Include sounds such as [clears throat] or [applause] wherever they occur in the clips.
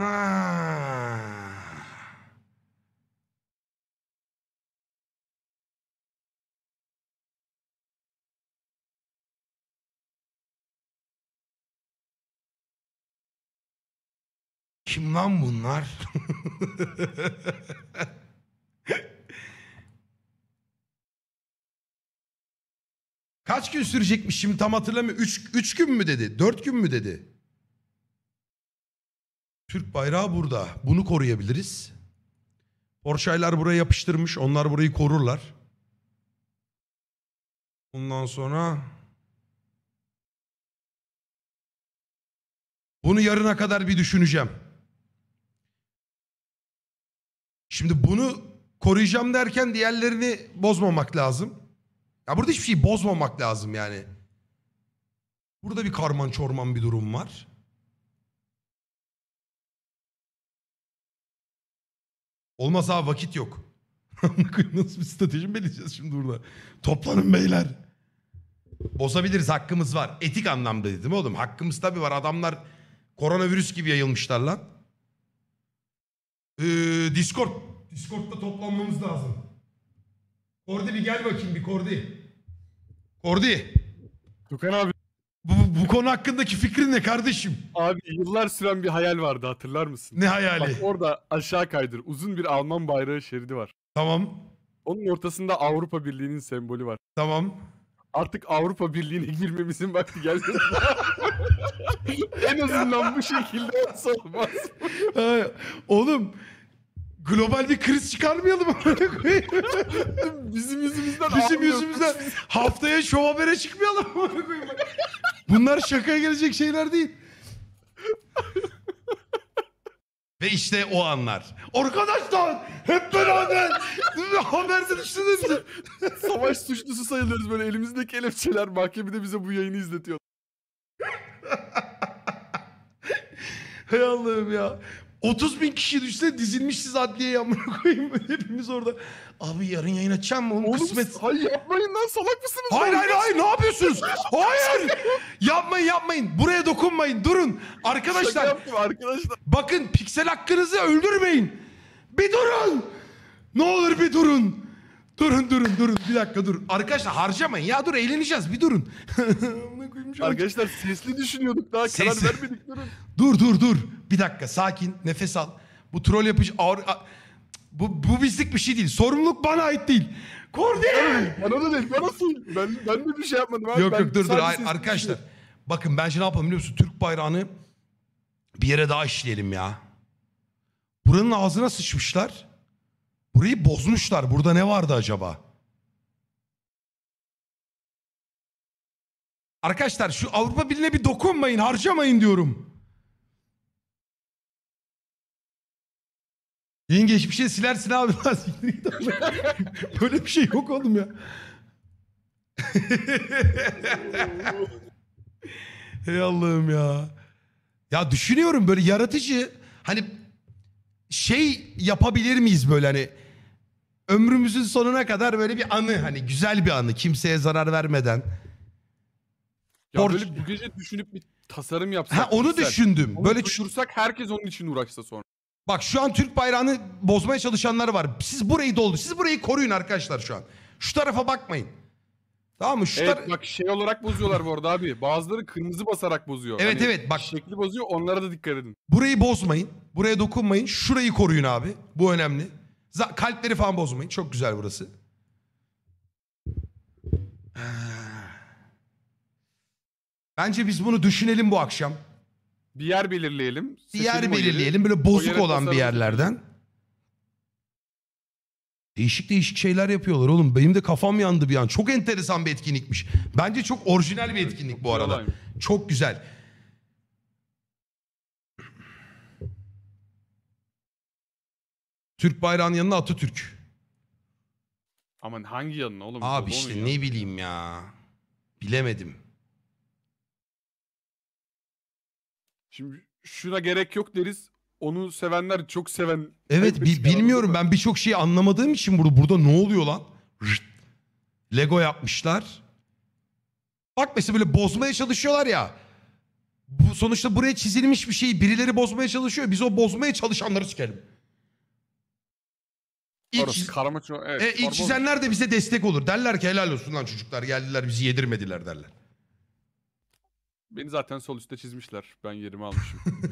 Ha. Kim lan bunlar? [laughs] Kaç gün sürecekmiş şimdi tam hatırlamıyorum. 3 gün mü dedi? 4 gün mü dedi? Türk bayrağı burada. Bunu koruyabiliriz. Porçaylar buraya yapıştırmış. Onlar burayı korurlar. Ondan sonra bunu yarına kadar bir düşüneceğim. Şimdi bunu koruyacağım derken diğerlerini bozmamak lazım. Ya burada hiçbir şeyi bozmamak lazım yani. Burada bir karman çorman bir durum var. Olmaz abi vakit yok. [laughs] Nasıl bir strateji mi belirleyeceğiz şimdi burada? Toplanın beyler. Bozabiliriz hakkımız var. Etik anlamda dedim oğlum. Hakkımız tabii var. Adamlar koronavirüs gibi yayılmışlar lan. Ee, Discord. Discord'da toplanmamız lazım. Kordi bir gel bakayım bir Kordi. Kordi. Tukan abi bu, konu hakkındaki fikrin ne kardeşim? Abi yıllar süren bir hayal vardı hatırlar mısın? Ne hayali? Bak orada aşağı kaydır. Uzun bir Alman bayrağı şeridi var. Tamam. Onun ortasında Avrupa Birliği'nin sembolü var. Tamam. Artık Avrupa Birliği'ne girmemizin vakti geldi. [laughs] en azından bu şekilde olsa olmaz. Oğlum global bir kriz çıkarmayalım. [laughs] Bizim yüzümüzden Bizim yüzümüzden haftaya şov habere çıkmayalım. Bunlar şakaya gelecek şeyler değil. Ve işte o anlar. Arkadaşlar hep beraber haberde düşünün. Savaş suçlusu sayılıyoruz böyle elimizde kelepçeler mahkemede bize bu yayını izletiyor. Hey Allah'ım ya. 30 bin kişi düşse dizilmişsiz adliye amına koyayım. [laughs] Hepimiz orada. Abi yarın yayın açacağım mı? Oğlum, Oğlum kısmet. Hayır yapmayın lan salak mısınız? Hayır hayır hayır ne yapıyorsunuz? [laughs] Hayır. yapmayın yapmayın. Buraya dokunmayın. Durun. Arkadaşlar. Yaptım, arkadaşlar. Bakın piksel hakkınızı öldürmeyin. Bir durun. Ne olur bir durun. Durun durun durun. Bir dakika dur Arkadaşlar harcamayın ya dur eğleneceğiz. Bir durun. [laughs] yardımcı Arkadaşlar sesli düşünüyorduk daha Ses- karar vermedik durun. Dur dur dur. Bir dakika sakin nefes al. Bu troll yapıcı... ağır- bu, bu bizlik bir şey değil. Sorumluluk bana ait değil. Kordi! Bana da değil bana sil. Ben, ben de bir şey yapmadım abi. Yok ben yok dur dur arkadaşlar. düşünüyorum. Bakın bence ne yapalım biliyor musun? Türk bayrağını bir yere daha işleyelim ya. Buranın ağzına sıçmışlar. Burayı bozmuşlar. Burada ne vardı acaba? Arkadaşlar şu Avrupa Birliği'ne bir dokunmayın, harcamayın diyorum. Yeni bir şey silersin abi. [laughs] Böyle bir şey yok oğlum ya. [laughs] Ey Allah'ım ya. Ya düşünüyorum böyle yaratıcı hani şey yapabilir miyiz böyle hani ömrümüzün sonuna kadar böyle bir anı hani güzel bir anı kimseye zarar vermeden ya Borç... böyle bu gece düşünüp bir tasarım yapsak. Ha, onu güzel. düşündüm. Onu böyle düşünürsek herkes onun için uğraşsa sonra. Bak şu an Türk bayrağını bozmaya çalışanlar var. Siz burayı doldu. Siz burayı koruyun arkadaşlar şu an. Şu tarafa bakmayın. Tamam mı? Şu evet tar- bak şey olarak bozuyorlar bu arada abi. Bazıları kırmızı basarak bozuyor. Evet hani evet bak. Şekli bozuyor onlara da dikkat edin. Burayı bozmayın. Buraya dokunmayın. Şurayı koruyun abi. Bu önemli. Z- kalpleri falan bozmayın. Çok güzel burası. Ee, Bence biz bunu düşünelim bu akşam. Bir yer belirleyelim. Bir yer belirleyelim böyle bozuk yere olan bir yerlerden. Değişik değişik şeyler yapıyorlar oğlum. Benim de kafam yandı bir an. Çok enteresan bir etkinlikmiş. Bence çok orijinal bir etkinlik bu arada. Çok güzel. Türk bayrağının yanına Atatürk. Aman hangi yanına oğlum? Abi işte ne bileyim ya. Bilemedim. Şimdi şuna gerek yok deriz. Onu sevenler çok seven. Evet bi- bilmiyorum ben birçok şeyi anlamadığım için burada burada ne oluyor lan? Rıt. Lego yapmışlar. Bak mesela böyle bozmaya çalışıyorlar ya. Bu sonuçta buraya çizilmiş bir şeyi birileri bozmaya çalışıyor. Biz o bozmaya çalışanları sikelim. İlk, karma, ço- evet, e, ilk çizenler de bize destek olur. Derler ki helal olsun lan çocuklar geldiler bizi yedirmediler derler. Beni zaten sol üstte çizmişler. Ben yerimi almışım. [laughs]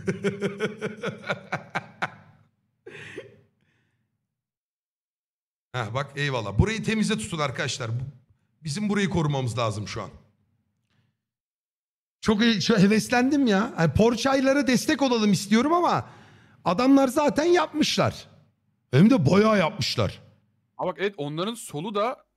Heh, bak eyvallah. Burayı temize tutun arkadaşlar. Bizim burayı korumamız lazım şu an. Çok heveslendim ya. Yani Porçaylara destek olalım istiyorum ama adamlar zaten yapmışlar. Hem de bayağı yapmışlar. Ha bak evet onların solu da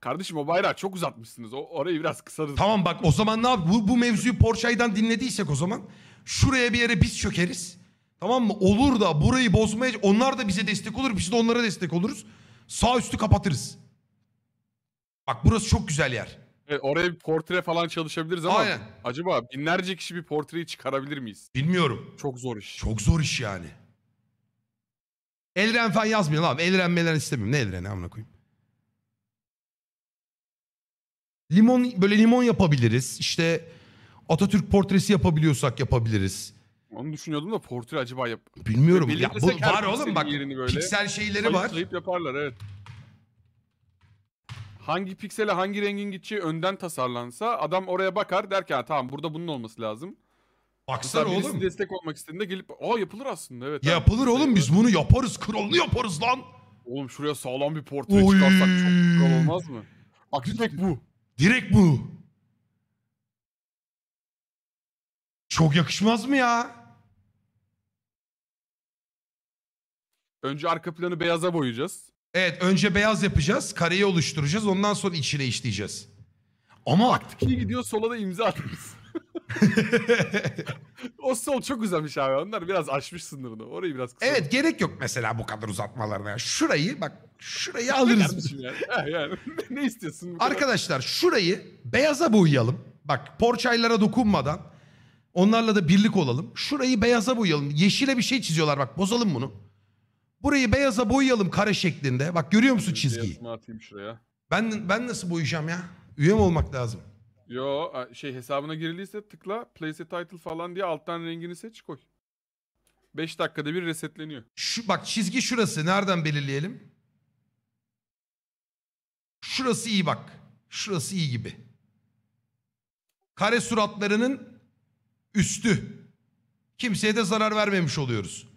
kardeşim o bayrağı çok uzatmışsınız. O, orayı biraz kısarız. Tamam bak o zaman ne yap? Bu, bu mevzuyu Porçay'dan dinlediysek o zaman şuraya bir yere biz çökeriz. Tamam mı? Olur da burayı bozmaya onlar da bize destek olur. Biz de onlara destek oluruz. Sağ üstü kapatırız. Bak burası çok güzel yer. Evet, oraya bir portre falan çalışabiliriz ama Aynen. acaba binlerce kişi bir portreyi çıkarabilir miyiz? Bilmiyorum. Çok zor iş. Çok zor iş yani. Elren falan yazmayalım abi. Elren melen istemiyorum. Ne Elren'i amına koyayım. Limon böyle limon yapabiliriz. İşte Atatürk portresi yapabiliyorsak yapabiliriz. Onu düşünüyordum da portre acaba yap... Bilmiyorum. Ya, bu, var oğlum bak piksel şeyleri var. Sayıp yaparlar evet. Hangi piksele hangi rengin gideceği önden tasarlansa adam oraya bakar der ki tamam burada bunun olması lazım. Baksana Mesela oğlum. destek olmak istediğinde gelip o yapılır aslında evet. yapılır abi. oğlum biz bunu yaparız kralını yaparız lan. Oğlum şuraya sağlam bir portre Oy. çıkarsak çok kral olmaz mı? Bak bu. Direkt bu. Çok yakışmaz mı ya? Önce arka planı beyaza boyayacağız. Evet önce beyaz yapacağız. Kareyi oluşturacağız. Ondan sonra içine işleyeceğiz. Ama Taktik iyi gidiyor sola da imza atmışsın. [laughs] o sol çok uzamış abi. Onlar biraz aşmış sınırını. Orayı biraz kısa. Evet gerek yok mesela bu kadar uzatmalarına. Şurayı bak şurayı alırız. biz. yani. yani. [laughs] ne istiyorsun? bu kadar? Arkadaşlar şurayı beyaza boyayalım. Bak porçaylara dokunmadan onlarla da birlik olalım. Şurayı beyaza boyayalım. Yeşile bir şey çiziyorlar bak bozalım bunu. Burayı beyaza boyayalım kare şeklinde. Bak görüyor musun çizgiyi? Yazımı atayım şuraya. Ben ben nasıl boyayacağım ya? Üye mi olmak lazım? Yo şey hesabına girildiyse tıkla place title falan diye alttan rengini seç koy. 5 dakikada bir resetleniyor. Şu bak çizgi şurası. Nereden belirleyelim? Şurası iyi bak. Şurası iyi gibi. Kare suratlarının üstü. Kimseye de zarar vermemiş oluyoruz.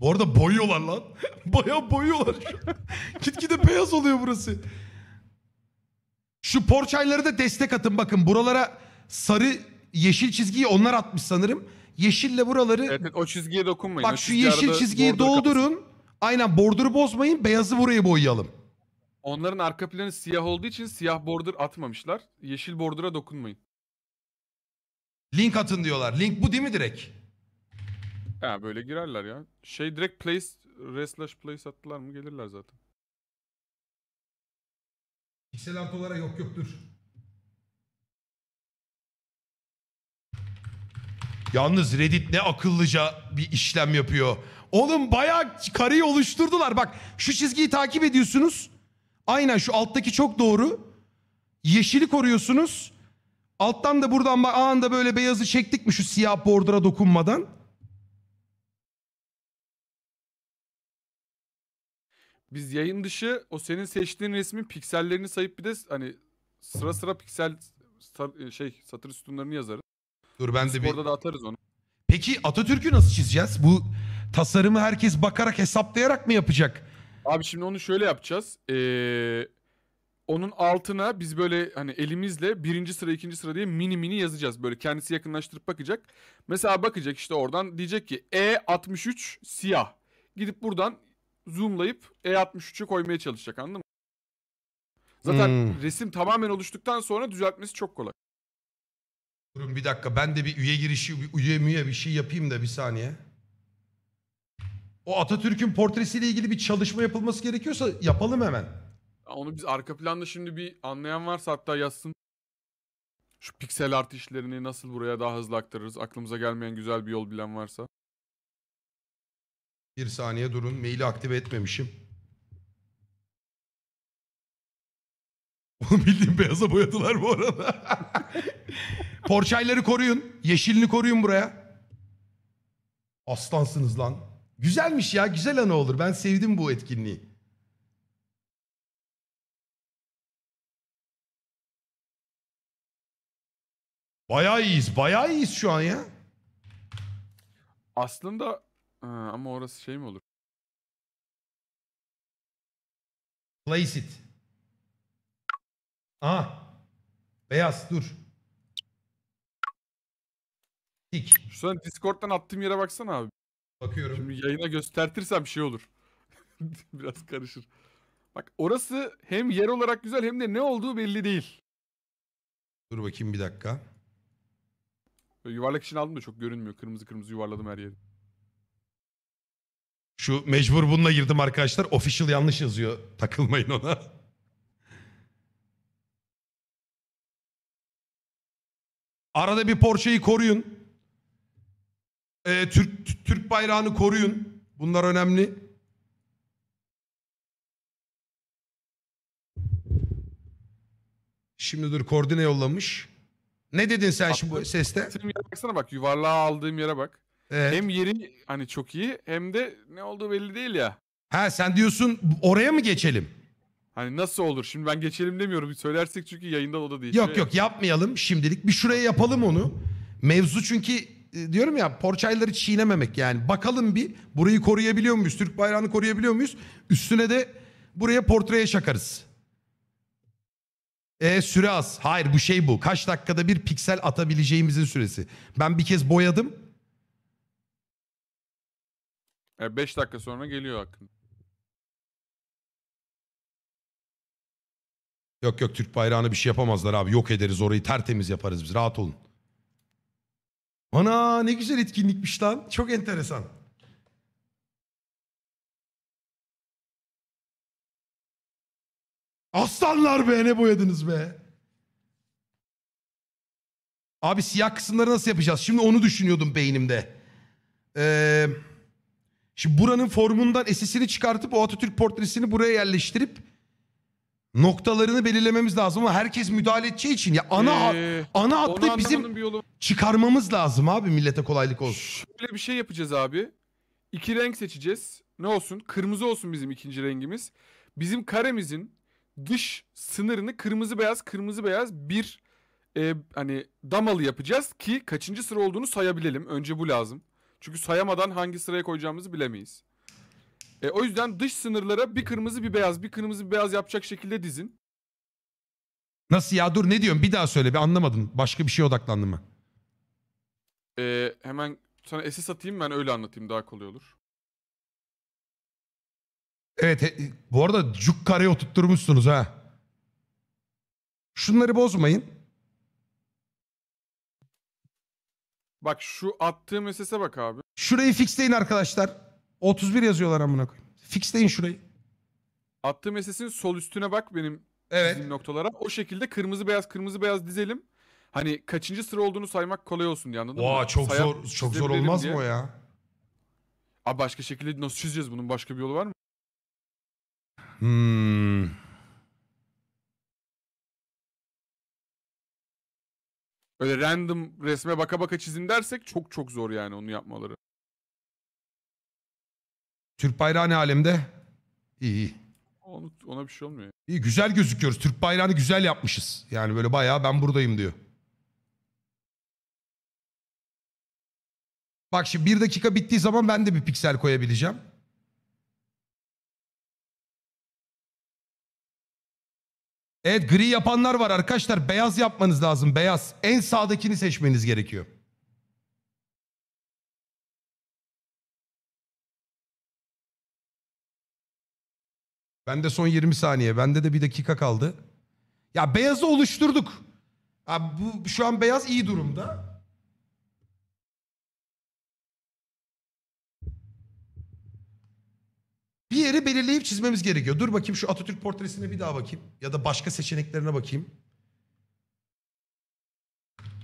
Bu arada boyuyorlar lan. [laughs] Baya boyuyorlar. [laughs] Gitgide beyaz oluyor burası. Şu porçayları da destek atın bakın. Buralara sarı yeşil çizgiyi onlar atmış sanırım. Yeşille buraları... Evet, evet, o çizgiye dokunmayın. Bak şu yeşil çizgiyi border kapısı. doldurun. Aynen borduru bozmayın. Beyazı burayı boyayalım. Onların arka planı siyah olduğu için siyah bordür atmamışlar. Yeşil border'a dokunmayın. Link atın diyorlar. Link bu değil mi direkt? Ha böyle girerler ya. Şey direkt place, r slash place attılar mı gelirler zaten. Piksel artı olarak yok yok dur. Yalnız Reddit ne akıllıca bir işlem yapıyor. Oğlum bayağı kareyi oluşturdular. Bak şu çizgiyi takip ediyorsunuz. Aynen şu alttaki çok doğru. Yeşili koruyorsunuz. Alttan da buradan bak anında böyle beyazı çektik mi şu siyah bordura dokunmadan. Biz yayın dışı o senin seçtiğin resmin piksellerini sayıp bir de hani sıra sıra piksel e, şey satır sütunlarını yazarız. Dur ben de bir... Orada da atarız onu. Peki Atatürk'ü nasıl çizeceğiz? Bu tasarımı herkes bakarak hesaplayarak mı yapacak? Abi şimdi onu şöyle yapacağız. Ee, onun altına biz böyle hani elimizle birinci sıra ikinci sıra diye mini mini yazacağız. Böyle kendisi yakınlaştırıp bakacak. Mesela bakacak işte oradan diyecek ki E63 siyah. Gidip buradan zoomlayıp e 63ü koymaya çalışacak anladın mı? Zaten hmm. resim tamamen oluştuktan sonra düzeltmesi çok kolay. Durun bir dakika ben de bir üye girişi, bir üye müye bir şey yapayım da bir saniye. O Atatürk'ün portresiyle ilgili bir çalışma yapılması gerekiyorsa yapalım hemen. Onu biz arka planda şimdi bir anlayan varsa hatta yazsın. Şu piksel art işlerini nasıl buraya daha hızlı aktarırız? Aklımıza gelmeyen güzel bir yol bilen varsa. Bir saniye durun. Maili aktive etmemişim. Onu bildiğim beyaza boyadılar bu arada. [laughs] Porçayları koruyun. Yeşilini koruyun buraya. Aslansınız lan. Güzelmiş ya. Güzel anı olur. Ben sevdim bu etkinliği. Bayağı iyiyiz. Bayağı iyiyiz şu an ya. Aslında Ha, ama orası şey mi olur? Place it. Aa. Beyaz dur. Tik. Şu an Discord'dan attığım yere baksana abi. Bakıyorum. Şimdi yayına göstertirsem bir şey olur. [laughs] Biraz karışır. Bak orası hem yer olarak güzel hem de ne olduğu belli değil. Dur bakayım bir dakika. Böyle yuvarlak için aldım da çok görünmüyor. Kırmızı kırmızı yuvarladım her yeri. Şu mecbur bununla girdim arkadaşlar. Official yanlış yazıyor. [laughs] Takılmayın ona. Arada bir Porsche'yi koruyun. Ee, Türk, Türk bayrağını koruyun. Bunlar önemli. Şimdi dur koordine yollamış. Ne dedin sen şimdi bu seste? Senin bak yuvarlağı aldığım yere bak. Evet. Hem yeri hani çok iyi hem de ne olduğu belli değil ya. Ha sen diyorsun oraya mı geçelim? Hani nasıl olur? Şimdi ben geçelim demiyorum. Söylersek çünkü yayında o da değil. Yok yok yapmayalım şimdilik. Bir şuraya yapalım onu. Mevzu çünkü e, diyorum ya porçayları çiğnememek yani. Bakalım bir burayı koruyabiliyor muyuz? Türk bayrağını koruyabiliyor muyuz? Üstüne de buraya portreye şakarız. E süre az. Hayır bu şey bu. Kaç dakikada bir piksel atabileceğimizin süresi. Ben bir kez boyadım. E 5 dakika sonra geliyor hakkın. Yok yok Türk bayrağını bir şey yapamazlar abi. Yok ederiz orayı tertemiz yaparız biz. Rahat olun. Ana ne güzel etkinlikmiş lan. Çok enteresan. Aslanlar be ne boyadınız be. Abi siyah kısımları nasıl yapacağız? Şimdi onu düşünüyordum beynimde. Eee... Şimdi buranın formundan esisini çıkartıp o Atatürk portresini buraya yerleştirip noktalarını belirlememiz lazım ama herkes müdahale edeceği için ya ana Ee, ana hattı bizim yolu çıkarmamız lazım abi millete kolaylık olsun. Şöyle bir şey yapacağız abi. İki renk seçeceğiz. Ne olsun? Kırmızı olsun bizim ikinci rengimiz. Bizim karemizin dış sınırını kırmızı beyaz kırmızı beyaz bir e, hani damalı yapacağız ki kaçıncı sıra olduğunu sayabilelim. Önce bu lazım. Çünkü sayamadan hangi sıraya koyacağımızı bilemeyiz. E, o yüzden dış sınırlara bir kırmızı bir beyaz bir kırmızı bir beyaz yapacak şekilde dizin. Nasıl ya dur ne diyorsun bir daha söyle bir anlamadım. Başka bir şeye odaklandım mı? E, hemen sana SS atayım ben öyle anlatayım daha kolay olur. Evet he- bu arada cuk kareye oturtturmuşsunuz ha. Şunları bozmayın. Bak şu attığım sese bak abi. Şurayı fixleyin arkadaşlar. 31 yazıyorlar amına koyayım. Fixleyin şurayı. Attığım sesin sol üstüne bak benim evet. noktalara. O şekilde kırmızı beyaz kırmızı beyaz dizelim. Hani kaçıncı sıra olduğunu saymak kolay olsun diye anladın Oha, mı? çok Sayar, zor çok zor olmaz diye. mı o ya? Abi başka şekilde nasıl çizeceğiz bunun başka bir yolu var mı? Hmm. Öyle random resme baka baka çizin dersek çok çok zor yani onu yapmaları. Türk bayrağı ne alemde? İyi iyi. ona bir şey olmuyor. İyi güzel gözüküyoruz. Türk bayrağını güzel yapmışız. Yani böyle bayağı ben buradayım diyor. Bak şimdi bir dakika bittiği zaman ben de bir piksel koyabileceğim. Evet gri yapanlar var arkadaşlar. Beyaz yapmanız lazım. Beyaz. En sağdakini seçmeniz gerekiyor. Bende son 20 saniye. Bende de bir dakika kaldı. Ya beyazı oluşturduk. Ya bu, şu an beyaz iyi durumda. Bir yeri belirleyip çizmemiz gerekiyor. Dur bakayım şu Atatürk portresine bir daha bakayım. Ya da başka seçeneklerine bakayım.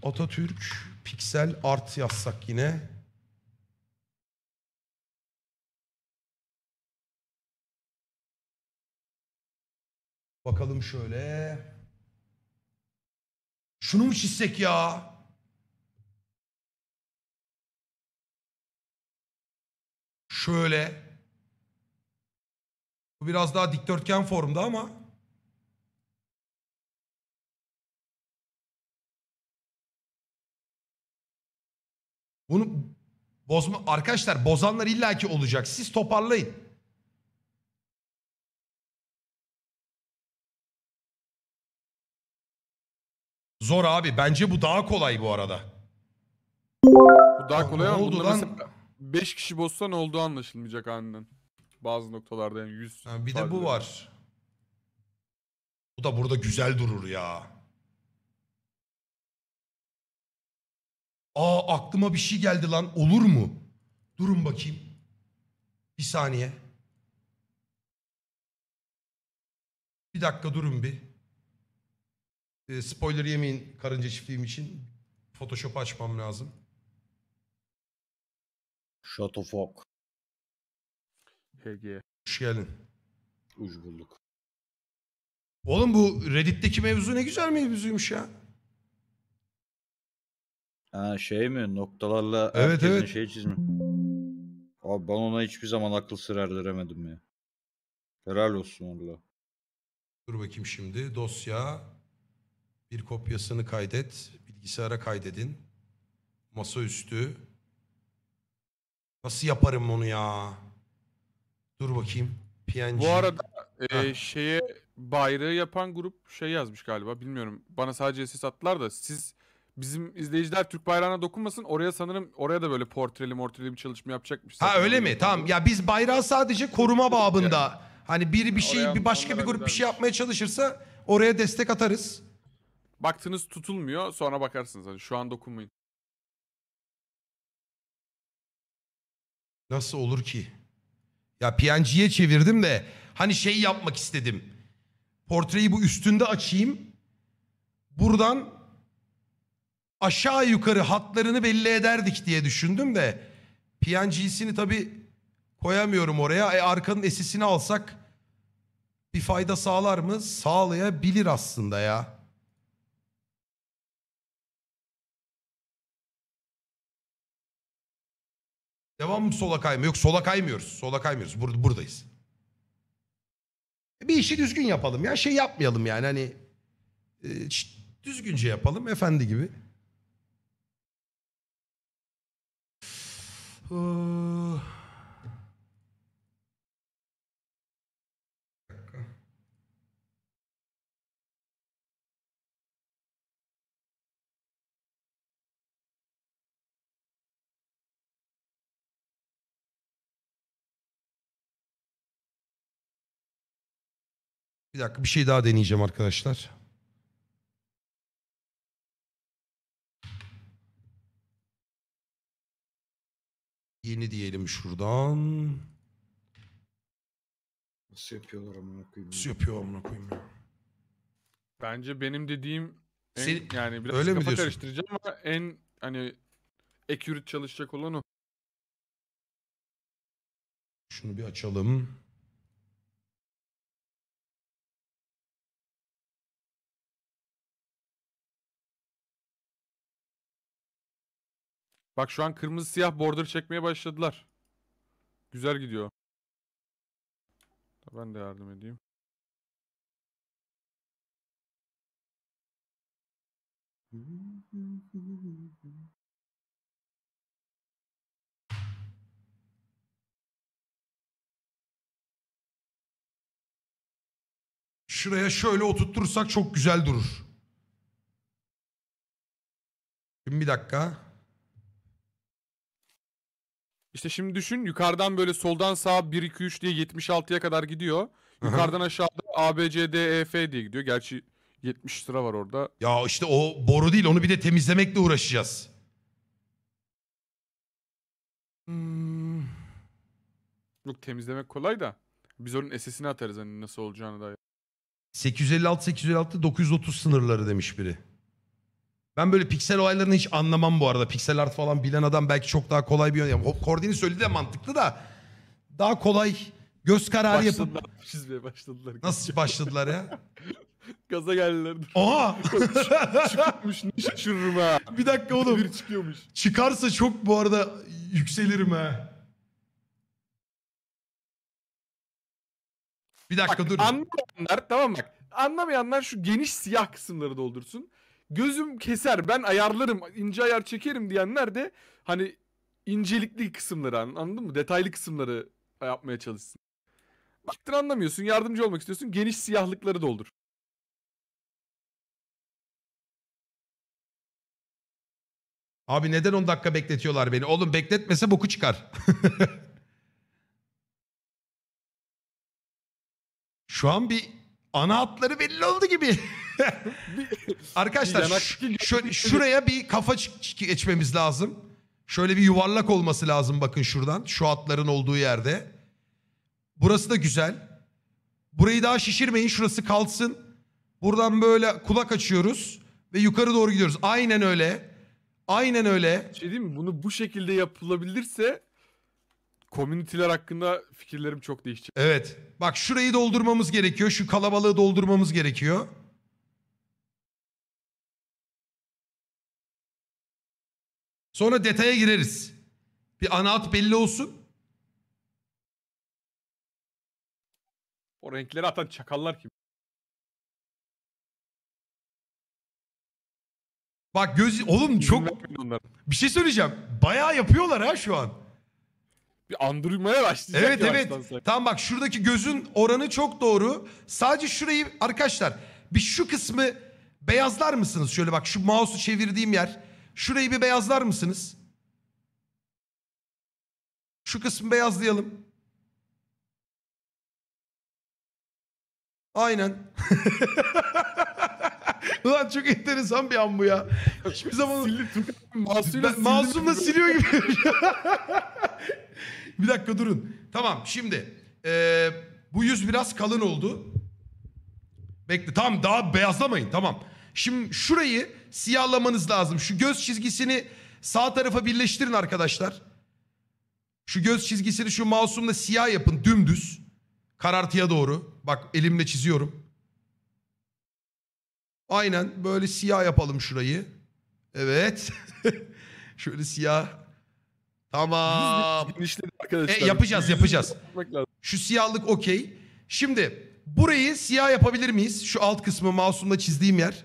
Atatürk piksel art yazsak yine. Bakalım şöyle. Şunu mu çizsek ya? Şöyle. Bu biraz daha dikdörtgen formda ama. Bunu bozma arkadaşlar bozanlar illaki olacak. Siz toparlayın. Zor abi. Bence bu daha kolay bu arada. Bu daha kolay ama bunda mesela 5 kişi bozsa ne olduğu anlaşılmayacak aniden. Bazı noktalarda yani yüz. Ha, bir de bu var. Bu da burada güzel durur ya. Aa aklıma bir şey geldi lan. Olur mu? Durun bakayım. Bir saniye. Bir dakika durun bir. E, spoiler yemeyin karınca çiftliğim için. Photoshop açmam lazım. Shot of Oak. HG. Hoş geldin. Hoş bulduk. Oğlum bu Reddit'teki mevzu ne güzel mevzuymuş ya. Ha şey mi noktalarla Evet, herkesin evet. şey çizme. Abi ben ona hiçbir zaman akıl sır erdiremedim ya. Helal olsun Allah. Dur bakayım şimdi dosya bir kopyasını kaydet bilgisayara kaydedin masaüstü nasıl yaparım onu ya? Dur bakayım. PNG. Bu arada e, şeye bayrağı yapan grup şey yazmış galiba bilmiyorum. Bana sadece ses attılar da siz bizim izleyiciler Türk bayrağına dokunmasın. Oraya sanırım oraya da böyle portreli mortreli bir çalışma yapacakmış. Ha öyle mi? Tamam. Ya biz bayrağı sadece koruma babında. Hani biri bir şey bir başka bir anlatanlara grup bir şey yapmaya çalışırsa oraya destek atarız. Baktınız tutulmuyor sonra bakarsınız. Hani şu an dokunmayın. Nasıl olur ki? Ya PNG'ye çevirdim de hani şey yapmak istedim. Portreyi bu üstünde açayım. Buradan aşağı yukarı hatlarını belli ederdik diye düşündüm de PNG'sini tabii koyamıyorum oraya. E arkanın esisini alsak bir fayda sağlar mı? Sağlayabilir aslında ya. Devam mı sola kaymıyor? Yok sola kaymıyoruz. Sola kaymıyoruz. Bur buradayız. E, bir işi düzgün yapalım ya. Şey yapmayalım yani hani e, düzgünce yapalım efendi gibi. Oh. Bir dakika bir şey daha deneyeceğim arkadaşlar. Yeni diyelim şuradan. Nasıl yapıyorlar amına koyayım? Nasıl yapıyor amına koyayım ya? Bence benim dediğim en, Senin- yani biraz Öyle kafa diyorsun? karıştıracağım ama en hani accurate çalışacak olan o. Şunu bir açalım. Bak şu an kırmızı siyah border çekmeye başladılar. Güzel gidiyor. Ben de yardım edeyim. Şuraya şöyle oturtursak çok güzel durur. Şimdi bir dakika. İşte şimdi düşün yukarıdan böyle soldan sağa 1 2 3 diye 76'ya kadar gidiyor. Yukarıdan aşağıda A B C D E F diye gidiyor. Gerçi 70 sıra var orada. Ya işte o boru değil onu bir de temizlemekle uğraşacağız. Hmm. Yok temizlemek kolay da. Biz onun SS'ini atarız hani nasıl olacağını da. 856 856 930 sınırları demiş biri. Ben böyle piksel olaylarını hiç anlamam bu arada. Piksel art falan bilen adam belki çok daha kolay bir yöntem. Kordini söyledi de mantıklı da daha kolay göz kararı başladılar, yapıp... Çizmeye başladılar. Nasıl başladılar ya? [laughs] Gaza geldiler. Oha! [laughs] Çıkmış ne şaşırırım ha. Bir dakika oğlum. Bir çıkıyormuş. Çıkarsa çok bu arada yükselirim ha. Bir dakika bak, dur. Anlamayanlar tamam bak. Anlamayanlar şu geniş siyah kısımları doldursun gözüm keser ben ayarlarım ince ayar çekerim diyenler de hani incelikli kısımları anladın mı? Detaylı kısımları yapmaya çalışsın. Baktın anlamıyorsun yardımcı olmak istiyorsun geniş siyahlıkları doldur. Abi neden 10 dakika bekletiyorlar beni? Oğlum bekletmese boku çıkar. [laughs] Şu an bir ana hatları belli oldu gibi. [laughs] Arkadaşlar şöyle şuraya bir kafa geçmemiz lazım. Şöyle bir yuvarlak olması lazım bakın şuradan. Şu hatların olduğu yerde. Burası da güzel. Burayı daha şişirmeyin. Şurası kalsın. Buradan böyle kulak açıyoruz ve yukarı doğru gidiyoruz. Aynen öyle. Aynen öyle. Şey diyeyim mi? Bunu bu şekilde yapılabilirse Komüniteler hakkında fikirlerim çok değişecek. Evet. Bak şurayı doldurmamız gerekiyor. Şu kalabalığı doldurmamız gerekiyor. Sonra detaya gireriz. Bir ana hat belli olsun. O renkleri atan çakallar kim? Bak göz... Oğlum çok... Bir şey söyleyeceğim. Bayağı yapıyorlar ha şu an. Bir andırmaya başlayacak Evet evet. yavaştan Tamam bak şuradaki gözün oranı çok doğru. Sadece şurayı arkadaşlar bir şu kısmı beyazlar mısınız? Şöyle bak şu mouse'u çevirdiğim yer. Şurayı bir beyazlar mısınız? Şu kısmı beyazlayalım. Aynen. [laughs] Ulan çok enteresan bir an bu ya. Hiçbir zaman Sildi Tukan masumla siliyor gibi. [laughs] bir dakika durun. Tamam şimdi. Ee, bu yüz biraz kalın oldu. Bekle tamam daha beyazlamayın tamam. Şimdi şurayı siyahlamanız lazım. Şu göz çizgisini sağ tarafa birleştirin arkadaşlar. Şu göz çizgisini şu mouse'umla siyah yapın dümdüz. Karartıya doğru. Bak elimle çiziyorum. Aynen böyle siyah yapalım şurayı. Evet. [laughs] Şöyle siyah Tamam. Biz- arkadaşlar. E, yapacağız, yapacağız. Şu siyahlık okey. Şimdi burayı siyah yapabilir miyiz? Şu alt kısmı mouse'umla çizdiğim yer.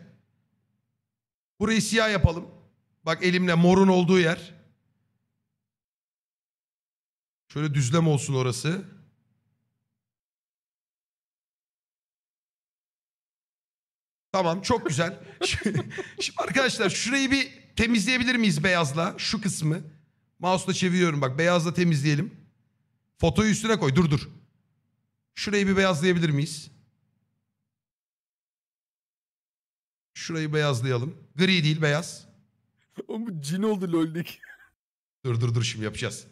Burayı siyah yapalım. Bak elimle morun olduğu yer. Şöyle düzlem olsun orası. Tamam çok güzel. [laughs] Şimdi arkadaşlar şurayı bir temizleyebilir miyiz beyazla? Şu kısmı da çeviriyorum bak beyazla temizleyelim. Fotoyu üstüne koy dur dur. Şurayı bir beyazlayabilir miyiz? Şurayı beyazlayalım. Gri değil beyaz. Oğlum bu cin oldu LoL'deki. Dur dur dur şimdi yapacağız.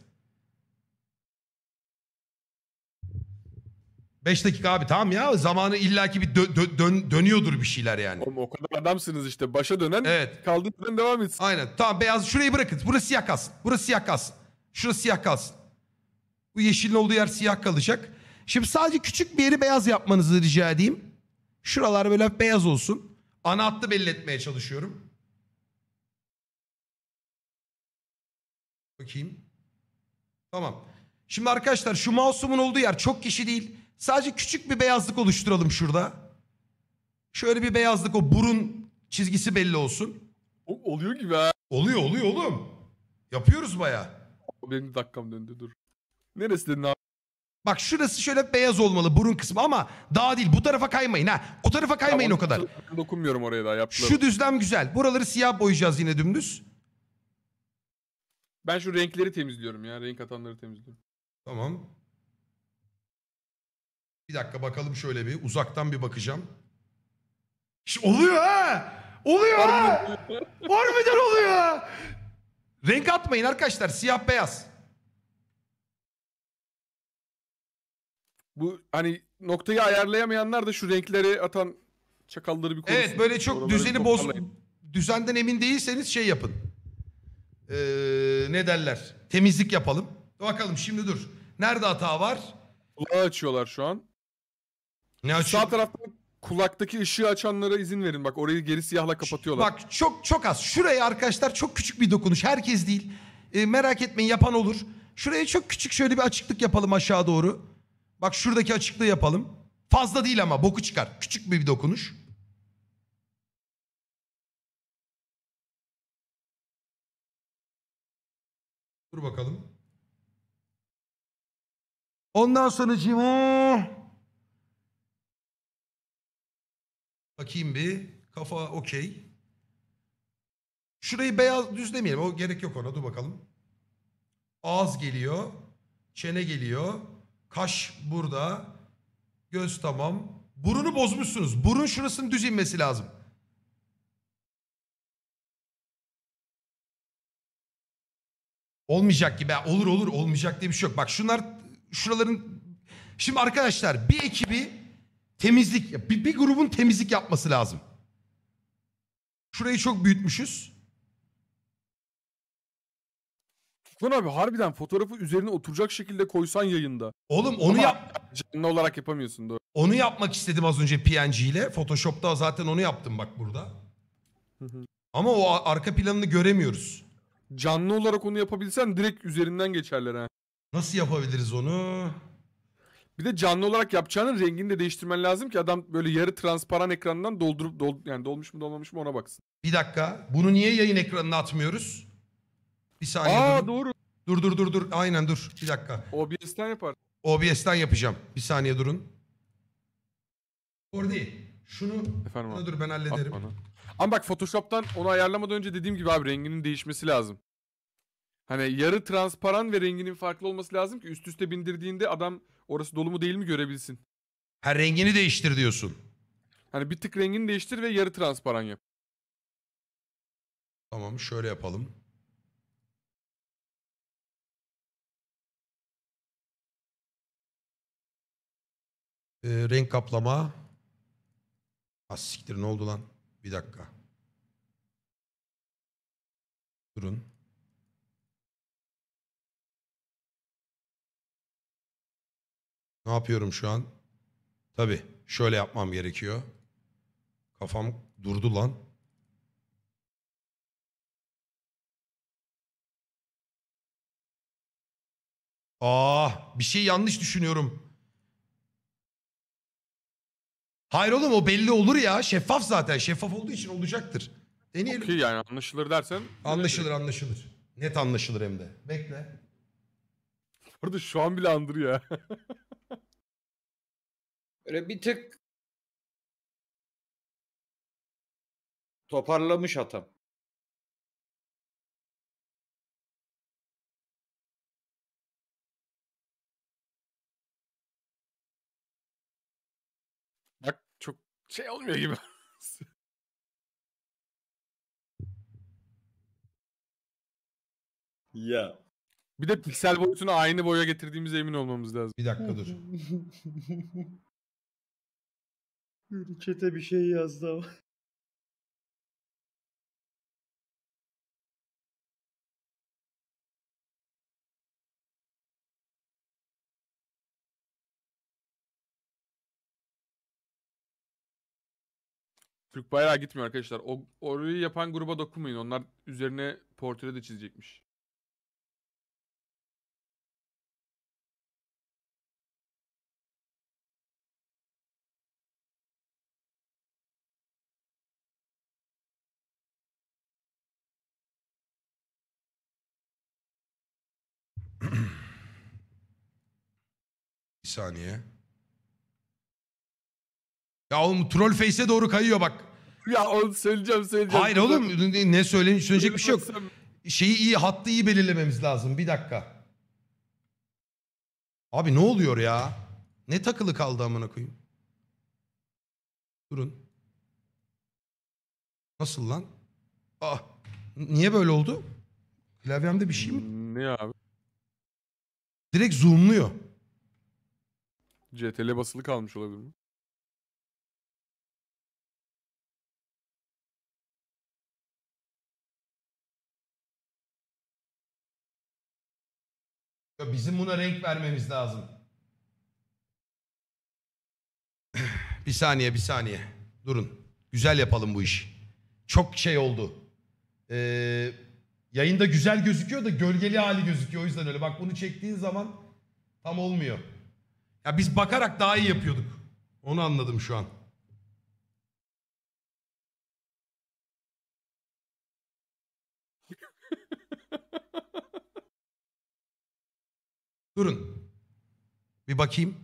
5 dakika abi tamam ya zamanı illaki bir dö- dö- dön- dönüyordur bir şeyler yani. Oğlum o kadar adamsınız işte. Başa dönen Evet. kaldığı devam etsin. Aynen tamam beyaz şurayı bırakın. Burası siyah kalsın. Burası siyah kalsın. Şurası siyah kalsın. Bu yeşilin olduğu yer siyah kalacak. Şimdi sadece küçük bir yeri beyaz yapmanızı rica edeyim. Şuralar böyle beyaz olsun. Ana hattı belli etmeye çalışıyorum. Bakayım. Tamam. Şimdi arkadaşlar şu masumun olduğu yer çok kişi değil. Sadece küçük bir beyazlık oluşturalım şurada. Şöyle bir beyazlık o burun çizgisi belli olsun. O, oluyor gibi ha. Oluyor oluyor oğlum. Yapıyoruz baya. Benim dakikam döndü dur. Neresi dedin abi? Bak şurası şöyle beyaz olmalı burun kısmı ama daha değil bu tarafa kaymayın ha. O tarafa kaymayın o kadar. Dokunmuyorum oraya daha yaptılar. Şu düzlem güzel. Buraları siyah boyayacağız yine dümdüz. Ben şu renkleri temizliyorum ya. Renk atanları temizliyorum. Tamam. Bir dakika bakalım şöyle bir uzaktan bir bakacağım. İşte oluyor ha! Oluyor ha! Var mıdır oluyor ha! Renk atmayın arkadaşlar siyah beyaz. Bu hani noktayı ayarlayamayanlar da şu renkleri atan çakalları bir korusun. Evet böyle çok Oraları düzeni boz düzenden emin değilseniz şey yapın. Ee, ne derler? Temizlik yapalım. Bakalım şimdi dur. Nerede hata var? Kulağı açıyorlar şu an. Ne açıyor? Sağ taraftan kulaktaki ışığı açanlara izin verin. Bak orayı geri siyahla kapatıyorlar. Bak çok çok az. Şuraya arkadaşlar çok küçük bir dokunuş. Herkes değil. E, merak etmeyin yapan olur. Şuraya çok küçük şöyle bir açıklık yapalım aşağı doğru. Bak şuradaki açıklığı yapalım. Fazla değil ama boku çıkar. Küçük bir dokunuş. Dur bakalım. Ondan sonra cimo. Bakayım bir. Kafa okey. Şurayı beyaz düzlemeyelim. O gerek yok ona. Dur bakalım. Ağız geliyor. Çene geliyor. Kaş burada. Göz tamam. Burunu bozmuşsunuz. Burun şurasının düz inmesi lazım. Olmayacak gibi. Olur olur olmayacak diye bir şey yok. Bak şunlar şuraların... Şimdi arkadaşlar bir ekibi Temizlik. Bir, bir grubun temizlik yapması lazım. Şurayı çok büyütmüşüz. Tufan abi harbiden fotoğrafı üzerine oturacak şekilde koysan yayında. Oğlum onu Ama yap. Canlı olarak yapamıyorsun doğru. Onu yapmak istedim az önce PNG ile. Photoshop'ta zaten onu yaptım bak burada. Ama o arka planını göremiyoruz. Canlı olarak onu yapabilsen direkt üzerinden geçerler ha. Nasıl yapabiliriz onu? Bir de canlı olarak yapacağının rengini de değiştirmen lazım ki adam böyle yarı transparan ekrandan doldurup dol, yani dolmuş mu dolmamış mı ona baksın. Bir dakika. Bunu niye yayın ekranına atmıyoruz? Bir saniye Aa, durun. doğru. Dur dur dur dur. Aynen dur. Bir dakika. OBS'ten yapar. OBS'ten yapacağım. Bir saniye durun. Orada değil. Şunu Efendim abi. dur ben hallederim. At Ama bak Photoshop'tan onu ayarlamadan önce dediğim gibi abi renginin değişmesi lazım. Hani yarı transparan ve renginin farklı olması lazım ki üst üste bindirdiğinde adam orası dolu mu değil mi görebilsin. Ha rengini değiştir diyorsun. Hani bir tık rengini değiştir ve yarı transparan yap. Tamam şöyle yapalım. Ee, renk kaplama. asiktir ne oldu lan? Bir dakika. Durun. Ne yapıyorum şu an? Tabi şöyle yapmam gerekiyor. Kafam durdu lan. Aa, ah, bir şey yanlış düşünüyorum. Hayır oğlum o belli olur ya. Şeffaf zaten. Şeffaf olduğu için olacaktır. Deneyelim. Okey yani anlaşılır dersen. Anlaşılır anlaşılır. Net anlaşılır hem de. Bekle. Orada şu an bile andırıyor. [laughs] Öyle bir tık toparlamış atam. Bak çok şey olmuyor gibi. [laughs] Ya. Bir de piksel boyutunu aynı boya getirdiğimize emin olmamız lazım. Bir dakika dur. [laughs] Çete bir şey yazdı ama. [laughs] Türk bayrağı gitmiyor arkadaşlar. O, orayı yapan gruba dokunmayın. Onlar üzerine portre de çizecekmiş. [clears throat] bir saniye. Ya oğlum troll face'e doğru kayıyor bak. Ya onu söyleyeceğim söyleyeceğim. Hayır oğlum ne söylen söyleyecek bir şey yok. Şeyi iyi hattı iyi belirlememiz lazım. Bir dakika. Abi ne oluyor ya? Ne takılı kaldı amına koyayım? Durun. Nasıl lan? Ah, niye böyle oldu? Klavyemde bir şey mi? Ne abi? Direkt zoomluyor. CTL basılı kalmış olabilir mi? Ya Bizim buna renk vermemiz lazım. [clears throat] bir saniye bir saniye. Durun. Güzel yapalım bu işi. Çok şey oldu. Ee, Yayında güzel gözüküyor da gölgeli hali gözüküyor. O yüzden öyle. Bak bunu çektiğin zaman tam olmuyor. Ya biz bakarak daha iyi yapıyorduk. Onu anladım şu an. Durun. Bir bakayım.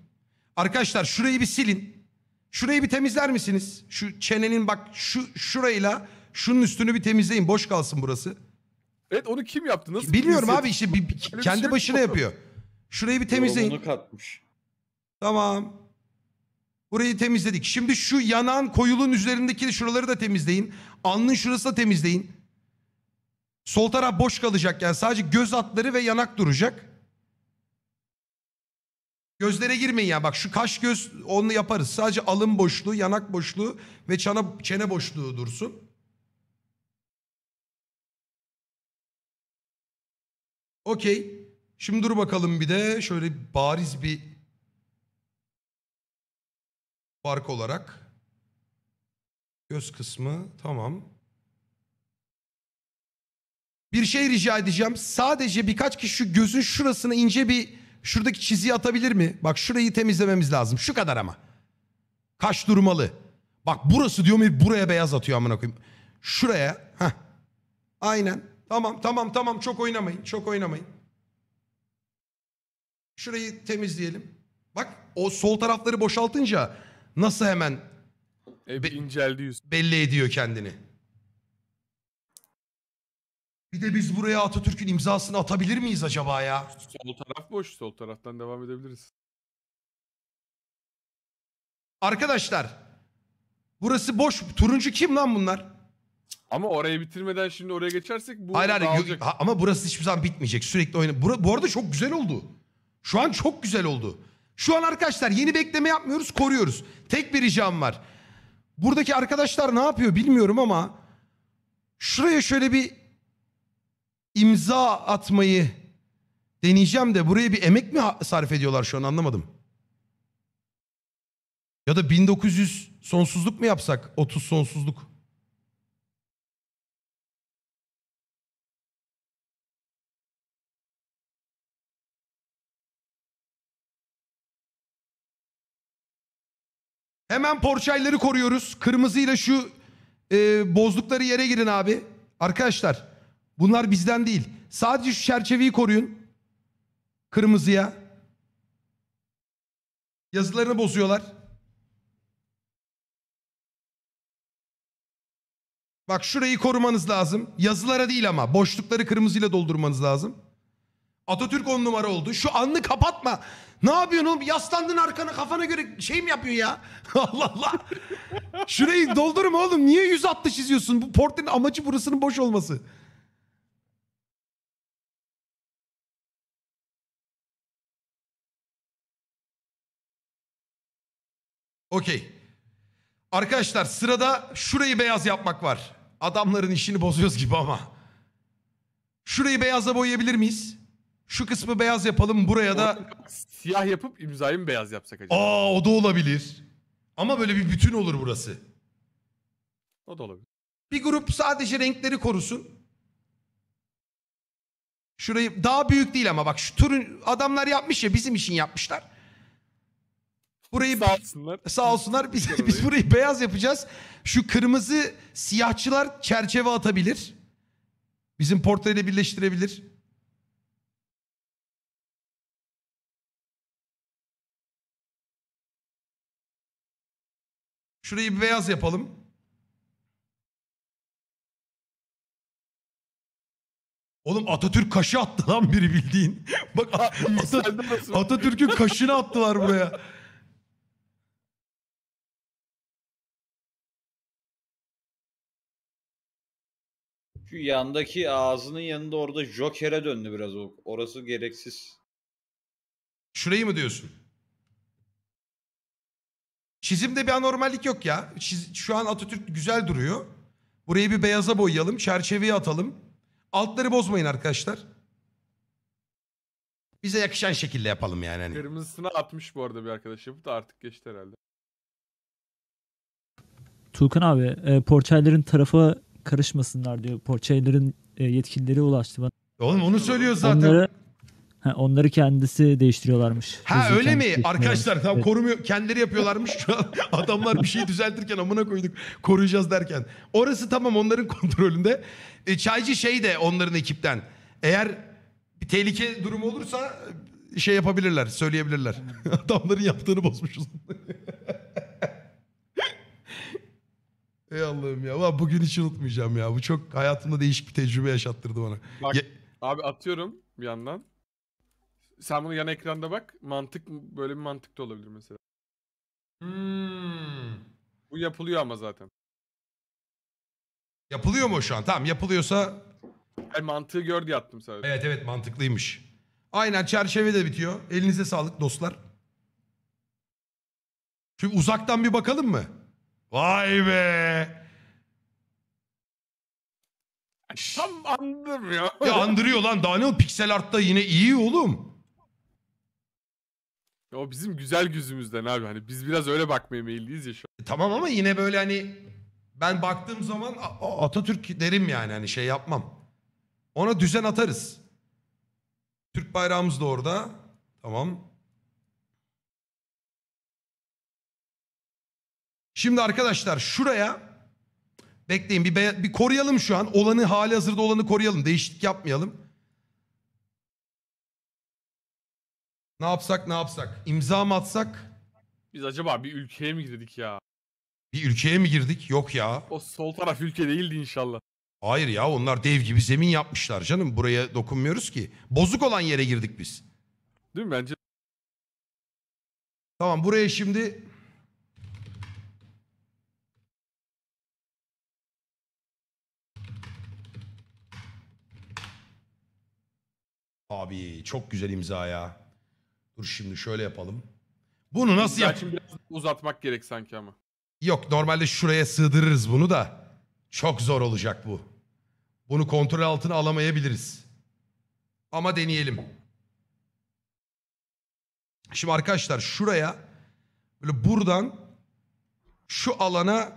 Arkadaşlar şurayı bir silin. Şurayı bir temizler misiniz? Şu çenenin bak şu şurayla şunun üstünü bir temizleyin. Boş kalsın burası. Evet onu kim yaptı? Nasıl Biliyorum abi işte bir, bir- Öyle bir kendi şey başına yapıyor. Şurayı bir temizleyin. Yorumunu katmış. Tamam. Burayı temizledik. Şimdi şu yanan koyulun üzerindeki şuraları da temizleyin. Alnın şurası da temizleyin. Sol taraf boş kalacak yani sadece göz atları ve yanak duracak. Gözlere girmeyin ya bak şu kaş göz onu yaparız. Sadece alın boşluğu, yanak boşluğu ve çana, çene boşluğu dursun. Okey. Şimdi dur bakalım bir de şöyle bariz bir fark olarak. Göz kısmı tamam. Bir şey rica edeceğim. Sadece birkaç kişi şu gözün şurasını ince bir şuradaki çiziyi atabilir mi? Bak şurayı temizlememiz lazım. Şu kadar ama. Kaş durmalı. Bak burası diyor mu buraya beyaz atıyor amına koyayım. Şuraya. Heh. Aynen. Tamam tamam tamam çok oynamayın çok oynamayın. Şurayı temizleyelim. Bak o sol tarafları boşaltınca nasıl hemen be- inceldi yüz. belli ediyor kendini. Bir de biz buraya Atatürk'ün imzasını atabilir miyiz acaba ya? Sol taraf boş. Sol taraftan devam edebiliriz. Arkadaşlar burası boş. Turuncu kim lan bunlar? Ama orayı bitirmeden şimdi oraya geçersek bu Hayır hayır Ha- ama burası hiçbir zaman bitmeyecek. Sürekli oyna. Bura- bu arada çok güzel oldu. Şu an çok güzel oldu. Şu an arkadaşlar yeni bekleme yapmıyoruz koruyoruz. Tek bir ricam var. Buradaki arkadaşlar ne yapıyor bilmiyorum ama şuraya şöyle bir imza atmayı deneyeceğim de buraya bir emek mi sarf ediyorlar şu an anlamadım. Ya da 1900 sonsuzluk mu yapsak? 30 sonsuzluk. Hemen Porçayları koruyoruz. Kırmızıyla şu e, bozdukları yere girin abi. Arkadaşlar bunlar bizden değil. Sadece şu çerçeveyi koruyun. Kırmızıya. Yazılarını bozuyorlar. Bak şurayı korumanız lazım. Yazılara değil ama boşlukları kırmızıyla doldurmanız lazım. Atatürk on numara oldu. Şu anlı kapatma. Ne yapıyorsun oğlum? Yaslandın arkana kafana göre şey mi yapıyorsun ya? [laughs] Allah Allah. Şurayı doldurma oğlum. Niye yüz attı çiziyorsun? Bu portrenin amacı burasının boş olması. Okey. Arkadaşlar sırada şurayı beyaz yapmak var. Adamların işini bozuyoruz gibi ama. Şurayı beyaza boyayabilir miyiz? Şu kısmı beyaz yapalım buraya da... Siyah yapıp imzayı mı beyaz yapsak acaba? Aa o da olabilir. Ama böyle bir bütün olur burası. O da olabilir. Bir grup sadece renkleri korusun. Şurayı daha büyük değil ama bak şu turun adamlar yapmış ya bizim için yapmışlar. Burayı sağ olsunlar. Sağ olsunlar. Biz, biz burayı beyaz yapacağız. Şu kırmızı siyahçılar çerçeve atabilir. Bizim portreyle birleştirebilir. Şurayı bir beyaz yapalım. Oğlum Atatürk kaşı attı lan biri bildiğin. [laughs] Bak [laughs] At- Atatürk'ün kaşını attılar buraya. Şu yandaki ağzının yanında orada Joker'e döndü biraz Orası gereksiz. Şurayı mı diyorsun? Çizimde bir anormallik yok ya. Çiz, şu an Atatürk güzel duruyor. Burayı bir beyaza boyayalım. çerçeveyi atalım. Altları bozmayın arkadaşlar. Bize yakışan şekilde yapalım yani. Hani. Kırmızısını atmış bu arada bir arkadaş yapıp da artık geçti herhalde. Tuğkan abi e, porçayların tarafa karışmasınlar diyor. Porçayların e, yetkilileri ulaştı bana. Oğlum onu söylüyor zaten. Onlara Ha, onları kendisi değiştiriyorlarmış. Ha Hızlı öyle mi? Arkadaşlar tam evet. korumuyor. Kendileri yapıyorlarmış. Şu an [laughs] adamlar bir şey düzeltirken amına koyduk. Koruyacağız derken. Orası tamam onların [laughs] kontrolünde. E, çaycı şey de onların ekipten. Eğer bir tehlike durumu olursa e, şey yapabilirler, söyleyebilirler. [laughs] Adamların yaptığını bozmuşuz. Ey Allah'ım ya. Ulan bugün hiç unutmayacağım ya. Bu çok hayatımda değişik bir tecrübe yaşattırdı bana. Bak, Ye- abi atıyorum bir yandan. Sen bunu yan ekranda bak. Mantık böyle bir mantık da olabilir mesela. Hmm. Bu yapılıyor ama zaten. Yapılıyor mu şu an? Tamam yapılıyorsa... Yani mantığı gör diye attım sadece. Evet evet mantıklıymış. Aynen çerçeve de bitiyor. Elinize sağlık dostlar. Şimdi uzaktan bir bakalım mı? Vay be. Tam andırmıyor. Ya andırıyor lan. Daha ne o? Piksel artta yine iyi oğlum. O bizim güzel gözümüzden abi. Hani biz biraz öyle bakmaya meyilliyiz ya şu an. E, tamam ama yine böyle hani ben baktığım zaman Atatürk derim yani hani şey yapmam. Ona düzen atarız. Türk bayrağımız da orada. Tamam. Şimdi arkadaşlar şuraya bekleyin bir, bir koruyalım şu an. Olanı hali hazırda olanı koruyalım. Değişiklik yapmayalım. Ne yapsak ne yapsak? İmza mı atsak? Biz acaba bir ülkeye mi girdik ya? Bir ülkeye mi girdik? Yok ya. O sol taraf ülke değildi inşallah. Hayır ya onlar dev gibi zemin yapmışlar canım. Buraya dokunmuyoruz ki. Bozuk olan yere girdik biz. Değil mi bence? Tamam buraya şimdi Abi çok güzel imza ya. Dur şimdi şöyle yapalım. Bunu nasıl yap? Şimdi biraz uzatmak gerek sanki ama. Yok normalde şuraya sığdırırız bunu da. Çok zor olacak bu. Bunu kontrol altına alamayabiliriz. Ama deneyelim. Şimdi arkadaşlar şuraya böyle buradan şu alana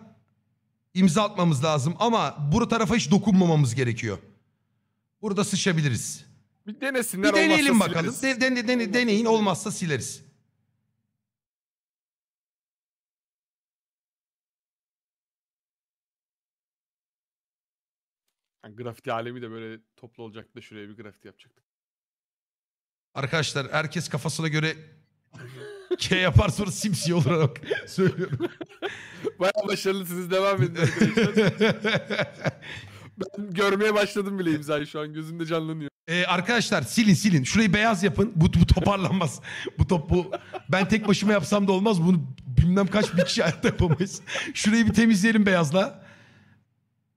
imza atmamız lazım ama bu tarafa hiç dokunmamamız gerekiyor. Burada sıçabiliriz. Bir denesinler. Bir deneyelim olmazsa bakalım. Sileriz. De, de, de, deneyin olmazsa sileriz. Yani grafiti alemi de böyle toplu olacak da şuraya bir grafiti yapacaktık. Arkadaşlar herkes kafasına göre K yapar sonra simsiye olarak söylüyorum. [laughs] Baya başarılısınız devam edin arkadaşlar. [laughs] Ben görmeye başladım bile imzayı şu an. Gözümde canlanıyor. Ee, arkadaşlar silin silin. Şurayı beyaz yapın. Bu, bu toparlanmaz. bu top bu. Ben tek başıma yapsam da olmaz. Bunu bilmem kaç bir kişi hayatta yapamayız. Şurayı bir temizleyelim beyazla.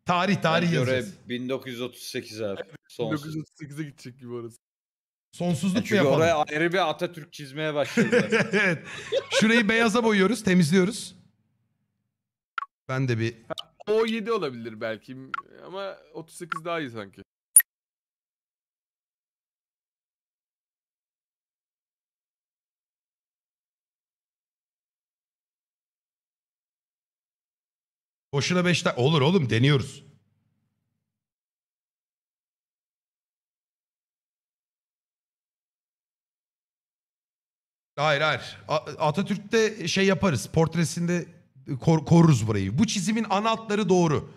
Tarih tarih Bana göre yazacağız. 1938 abi. Sonsuz. 1938'e gidecek gibi orası. Sonsuzluk e mu yapalım? oraya ayrı bir Atatürk çizmeye başladılar. [laughs] evet. Şurayı beyaza boyuyoruz, temizliyoruz. Ben de bir o 7 olabilir belki ama 38 daha iyi sanki. Boşuna 5 dakika. Olur oğlum deniyoruz. Hayır hayır. A- Atatürk'te şey yaparız. Portresinde kor, koruruz burayı. Bu çizimin ana hatları doğru.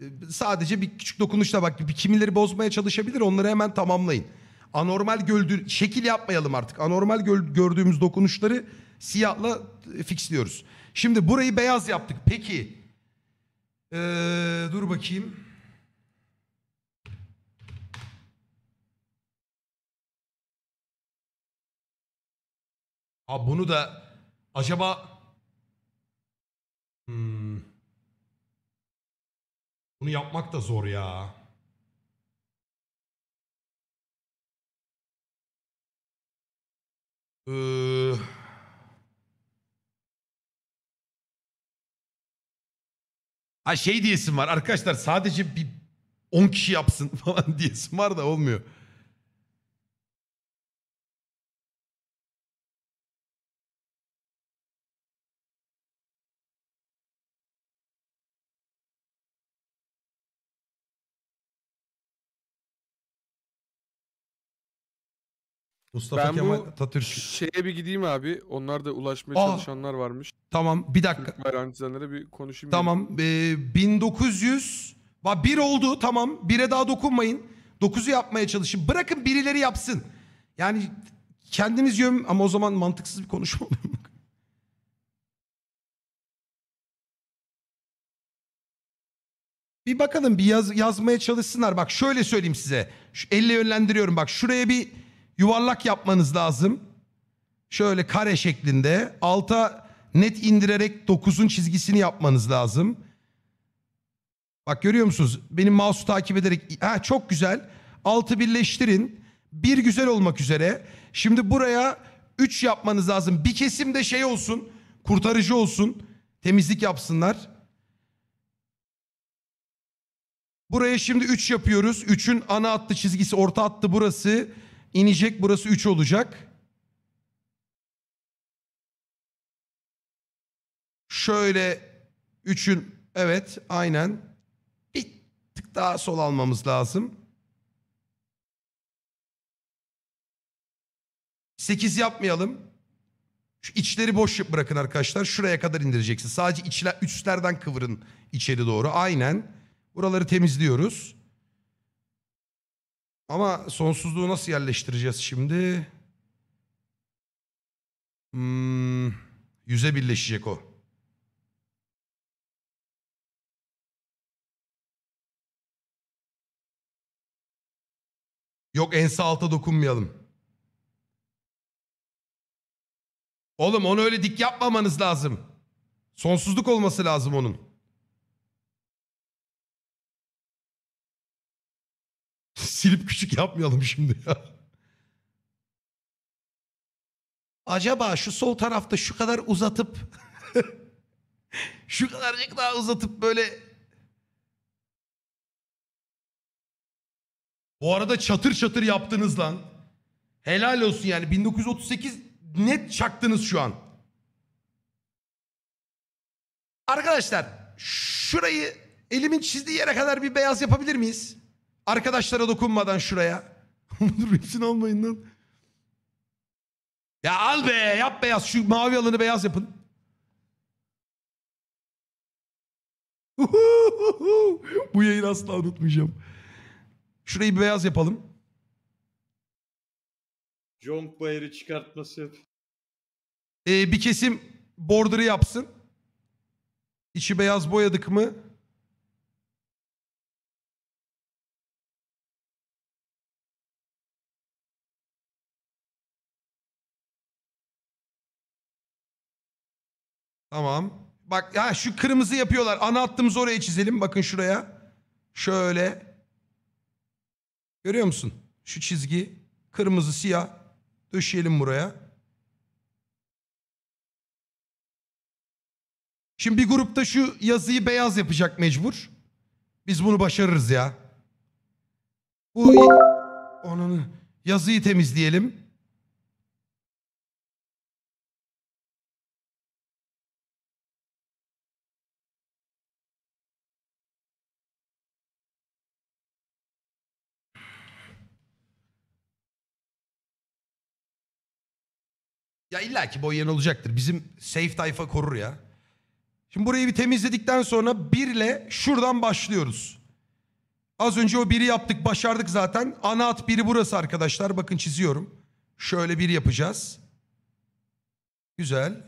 Ee, sadece bir küçük dokunuşla bak bir kimileri bozmaya çalışabilir onları hemen tamamlayın. Anormal gördüğü şekil yapmayalım artık. Anormal gördüğümüz dokunuşları siyahla e, fixliyoruz. Şimdi burayı beyaz yaptık. Peki ee, dur bakayım. Abi bunu da acaba Hmm. Bunu yapmak da zor ya. Ee, ha şey diyesin var arkadaşlar sadece bir 10 kişi yapsın [laughs] falan diyesin var da olmuyor. Mustafa ben Kemal bu Atatürk. şeye bir gideyim abi. Onlar da ulaşmaya Aa, çalışanlar varmış. Tamam bir dakika. Bayram çizenlere bir konuşayım. Tamam ee, 1900 Bak bir oldu tamam. Bire daha dokunmayın. Dokuzu yapmaya çalışın. Bırakın birileri yapsın. Yani kendiniz yön ama o zaman mantıksız bir konuşma oluyor. [laughs] bir bakalım bir yaz, yazmaya çalışsınlar. Bak şöyle söyleyeyim size. Şu, elle yönlendiriyorum. Bak şuraya bir yuvarlak yapmanız lazım. Şöyle kare şeklinde. Alta net indirerek 9'un çizgisini yapmanız lazım. Bak görüyor musunuz? Benim mouse'u takip ederek... Ha çok güzel. Altı birleştirin. Bir güzel olmak üzere. Şimdi buraya 3 yapmanız lazım. Bir kesim de şey olsun. Kurtarıcı olsun. Temizlik yapsınlar. Buraya şimdi 3 yapıyoruz. 3'ün ana attı çizgisi orta attı Burası inecek burası 3 olacak. Şöyle 3'ün evet aynen bir tık daha sol almamız lazım. 8 yapmayalım. Şu içleri boş bırakın arkadaşlar. Şuraya kadar indireceksin. Sadece içler, üstlerden kıvırın içeri doğru. Aynen. Buraları temizliyoruz. Ama sonsuzluğu nasıl yerleştireceğiz şimdi? Hmm, yüze birleşecek o. Yok ense alta dokunmayalım. Oğlum onu öyle dik yapmamanız lazım. Sonsuzluk olması lazım onun. silip küçük yapmayalım şimdi ya. Acaba şu sol tarafta şu kadar uzatıp [laughs] şu kadarcık daha uzatıp böyle Bu arada çatır çatır yaptınız lan. Helal olsun yani 1938 net çaktınız şu an. Arkadaşlar şurayı elimin çizdiği yere kadar bir beyaz yapabilir miyiz? Arkadaşlara dokunmadan şuraya. Dur, [laughs] Rutin almayın lan. Ya al be yap beyaz şu mavi alanı beyaz yapın. [laughs] Bu yayını asla unutmayacağım. Şurayı bir beyaz yapalım. John Bayer'i çıkartması Ee, bir kesim border'ı yapsın. İçi beyaz boyadık mı? Tamam. Bak ya şu kırmızı yapıyorlar. Ana hattımızı oraya çizelim. Bakın şuraya. Şöyle. Görüyor musun? Şu çizgi. Kırmızı siyah. Döşeyelim buraya. Şimdi bir grupta şu yazıyı beyaz yapacak mecbur. Biz bunu başarırız ya. Bu... onun Yazıyı temizleyelim. Ya illa ki boyayan olacaktır. Bizim safe tayfa korur ya. Şimdi burayı bir temizledikten sonra birle şuradan başlıyoruz. Az önce o biri yaptık başardık zaten. Ana at biri burası arkadaşlar. Bakın çiziyorum. Şöyle bir yapacağız. Güzel.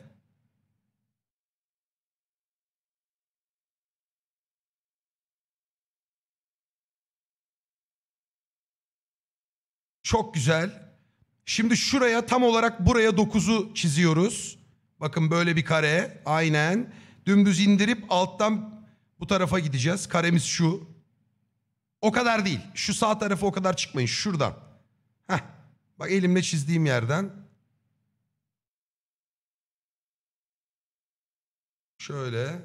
Çok güzel. Şimdi şuraya tam olarak buraya 9'u çiziyoruz. Bakın böyle bir kare. Aynen. Dümdüz indirip alttan bu tarafa gideceğiz. Karemiz şu. O kadar değil. Şu sağ tarafı o kadar çıkmayın. Şuradan. Heh. Bak elimle çizdiğim yerden. Şöyle.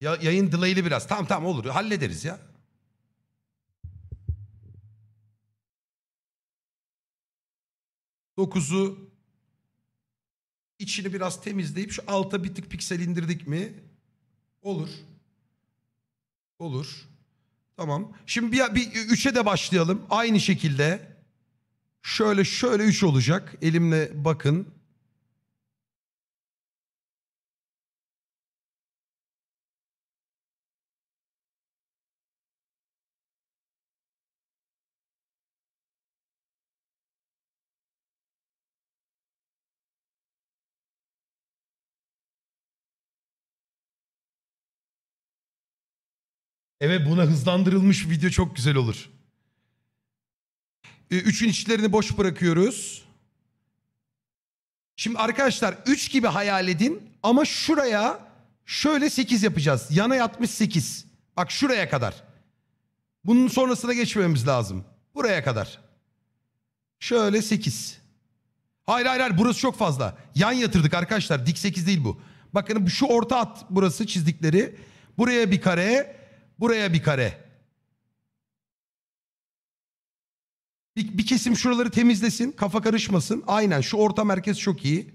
Ya, yayın delay'li biraz. Tamam tamam olur. Hallederiz ya. 9'u içini biraz temizleyip şu alta bir tık piksel indirdik mi? Olur. Olur. Tamam. Şimdi bir, bir 3'e de başlayalım. Aynı şekilde. Şöyle şöyle 3 olacak. Elimle bakın. Evet buna hızlandırılmış video çok güzel olur. E, üçün içlerini boş bırakıyoruz. Şimdi arkadaşlar 3 gibi hayal edin ama şuraya şöyle 8 yapacağız. Yana yatmış 8. Bak şuraya kadar. Bunun sonrasına geçmemiz lazım. Buraya kadar. Şöyle 8. Hayır hayır hayır burası çok fazla. Yan yatırdık arkadaşlar. Dik 8 değil bu. Bakın şu orta at burası çizdikleri. Buraya bir kare. Buraya bir kare. Bir, bir kesim şuraları temizlesin. Kafa karışmasın. Aynen şu orta merkez çok iyi.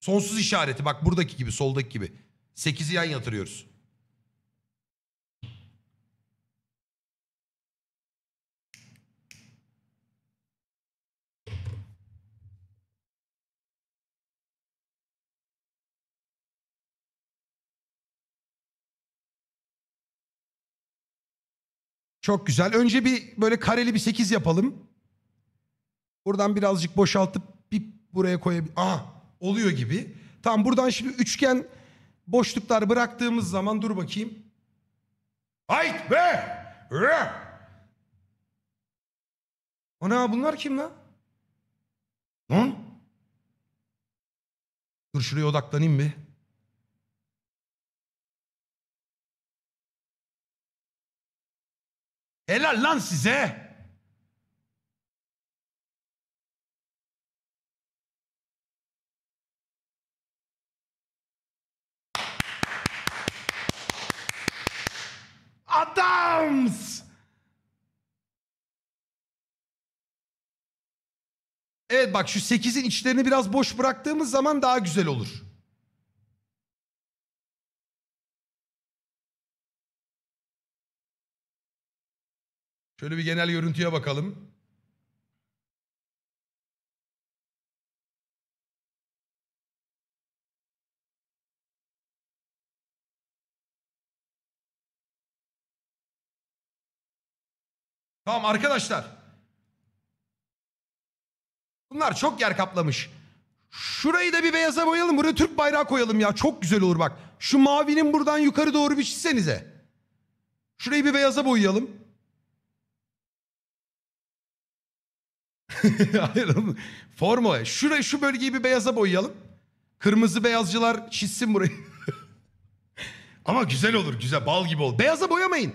Sonsuz işareti bak buradaki gibi soldaki gibi. 8'i yan yatırıyoruz. Çok güzel. Önce bir böyle kareli bir 8 yapalım. Buradan birazcık boşaltıp bir buraya koyabilir. Aha oluyor gibi. Tamam buradan şimdi üçgen boşluklar bıraktığımız zaman dur bakayım. Hayt be! Ana bunlar kim lan? Lan? Dur şuraya odaklanayım bir. Helal lan size. Adams. Evet bak şu 8'in içlerini biraz boş bıraktığımız zaman daha güzel olur. Şöyle bir genel görüntüye bakalım. Tamam arkadaşlar. Bunlar çok yer kaplamış. Şurayı da bir beyaza boyayalım. Buraya Türk bayrağı koyalım ya. Çok güzel olur bak. Şu mavinin buradan yukarı doğru bir çizsenize. Şurayı bir beyaza boyayalım. [laughs] Hayır oğlum. Formo. Şurayı şu bölgeyi bir beyaza boyayalım. Kırmızı beyazcılar çizsin burayı. [laughs] Ama güzel olur güzel bal gibi ol. Beyaza boyamayın.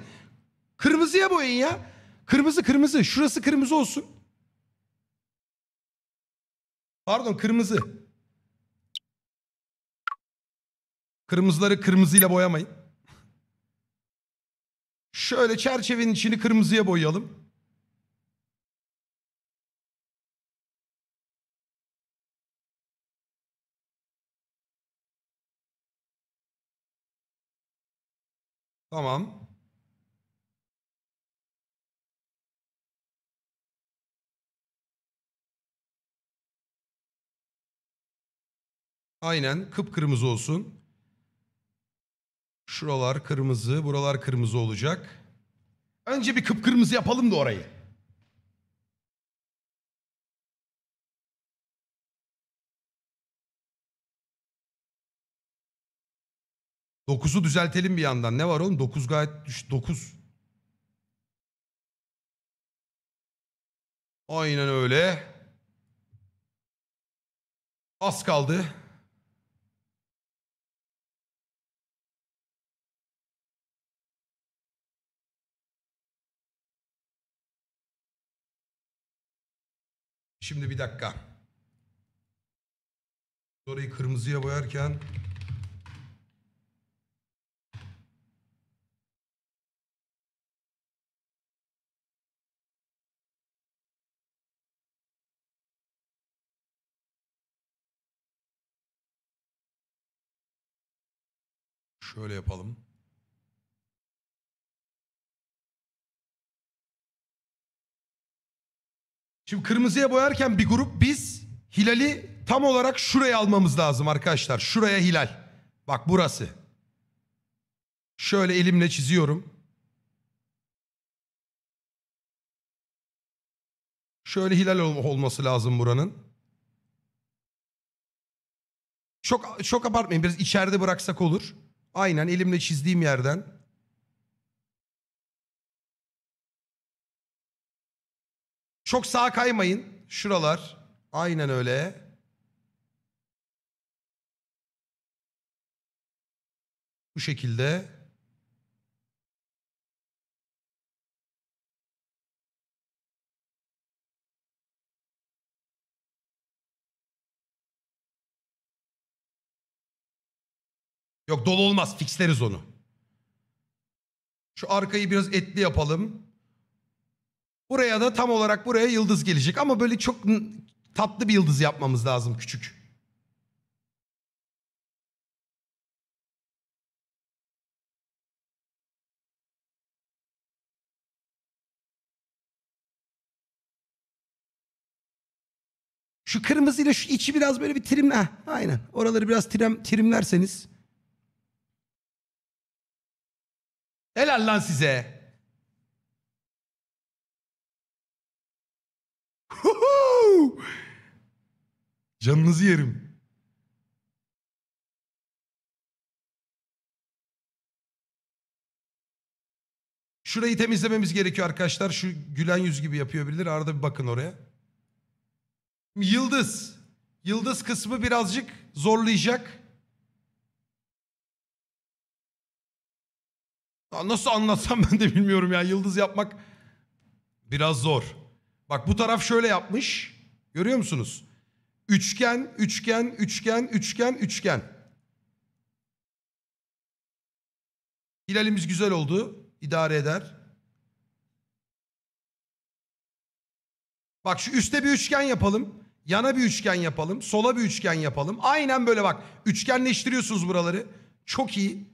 Kırmızıya boyayın ya. Kırmızı kırmızı. Şurası kırmızı olsun. Pardon kırmızı. Kırmızıları kırmızıyla boyamayın. Şöyle çerçevenin içini kırmızıya boyayalım. Tamam. Aynen kıpkırmızı olsun. Şuralar kırmızı, buralar kırmızı olacak. Önce bir kıpkırmızı yapalım da orayı. 9'u düzeltelim bir yandan. Ne var oğlum? 9 gayet 9. Aynen öyle. Az kaldı. Şimdi bir dakika. Orayı kırmızıya boyarken Şöyle yapalım. Şimdi kırmızıya boyarken bir grup biz hilali tam olarak şuraya almamız lazım arkadaşlar. Şuraya hilal. Bak burası. Şöyle elimle çiziyorum. Şöyle hilal olması lazım buranın. Çok çok abartmayın biraz içeride bıraksak olur. Aynen elimle çizdiğim yerden. Çok sağa kaymayın. Şuralar. Aynen öyle. Bu şekilde. Yok dolu olmaz. Fixleriz onu. Şu arkayı biraz etli yapalım. Buraya da tam olarak buraya yıldız gelecek. Ama böyle çok tatlı bir yıldız yapmamız lazım küçük. Şu kırmızıyla şu içi biraz böyle bir trimle. Aynen. Oraları biraz trim, trimlerseniz. Helal lan size. Canınızı yerim. Şurayı temizlememiz gerekiyor arkadaşlar. Şu gülen yüz gibi yapıyor birileri. Arada bir bakın oraya. Yıldız. Yıldız kısmı birazcık zorlayacak. Nasıl anlatsam ben de bilmiyorum ya. Yıldız yapmak biraz zor. Bak bu taraf şöyle yapmış. Görüyor musunuz? Üçgen, üçgen, üçgen, üçgen, üçgen. Hilalimiz güzel oldu. İdare eder. Bak şu üstte bir üçgen yapalım. Yana bir üçgen yapalım. Sola bir üçgen yapalım. Aynen böyle bak. Üçgenleştiriyorsunuz buraları. Çok iyi.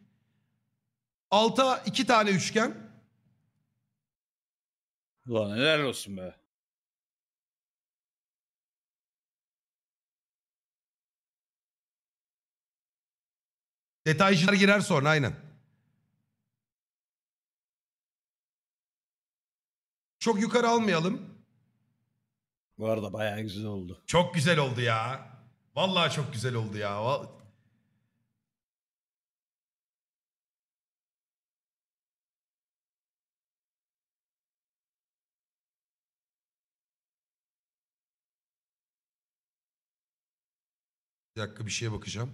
Alta iki tane üçgen. Ulan neler olsun be. Detaycılar girer sonra aynen. Çok yukarı almayalım. Bu arada bayağı güzel oldu. Çok güzel oldu ya. Vallahi çok güzel oldu ya. Val- Bir dakika bir şeye bakacağım.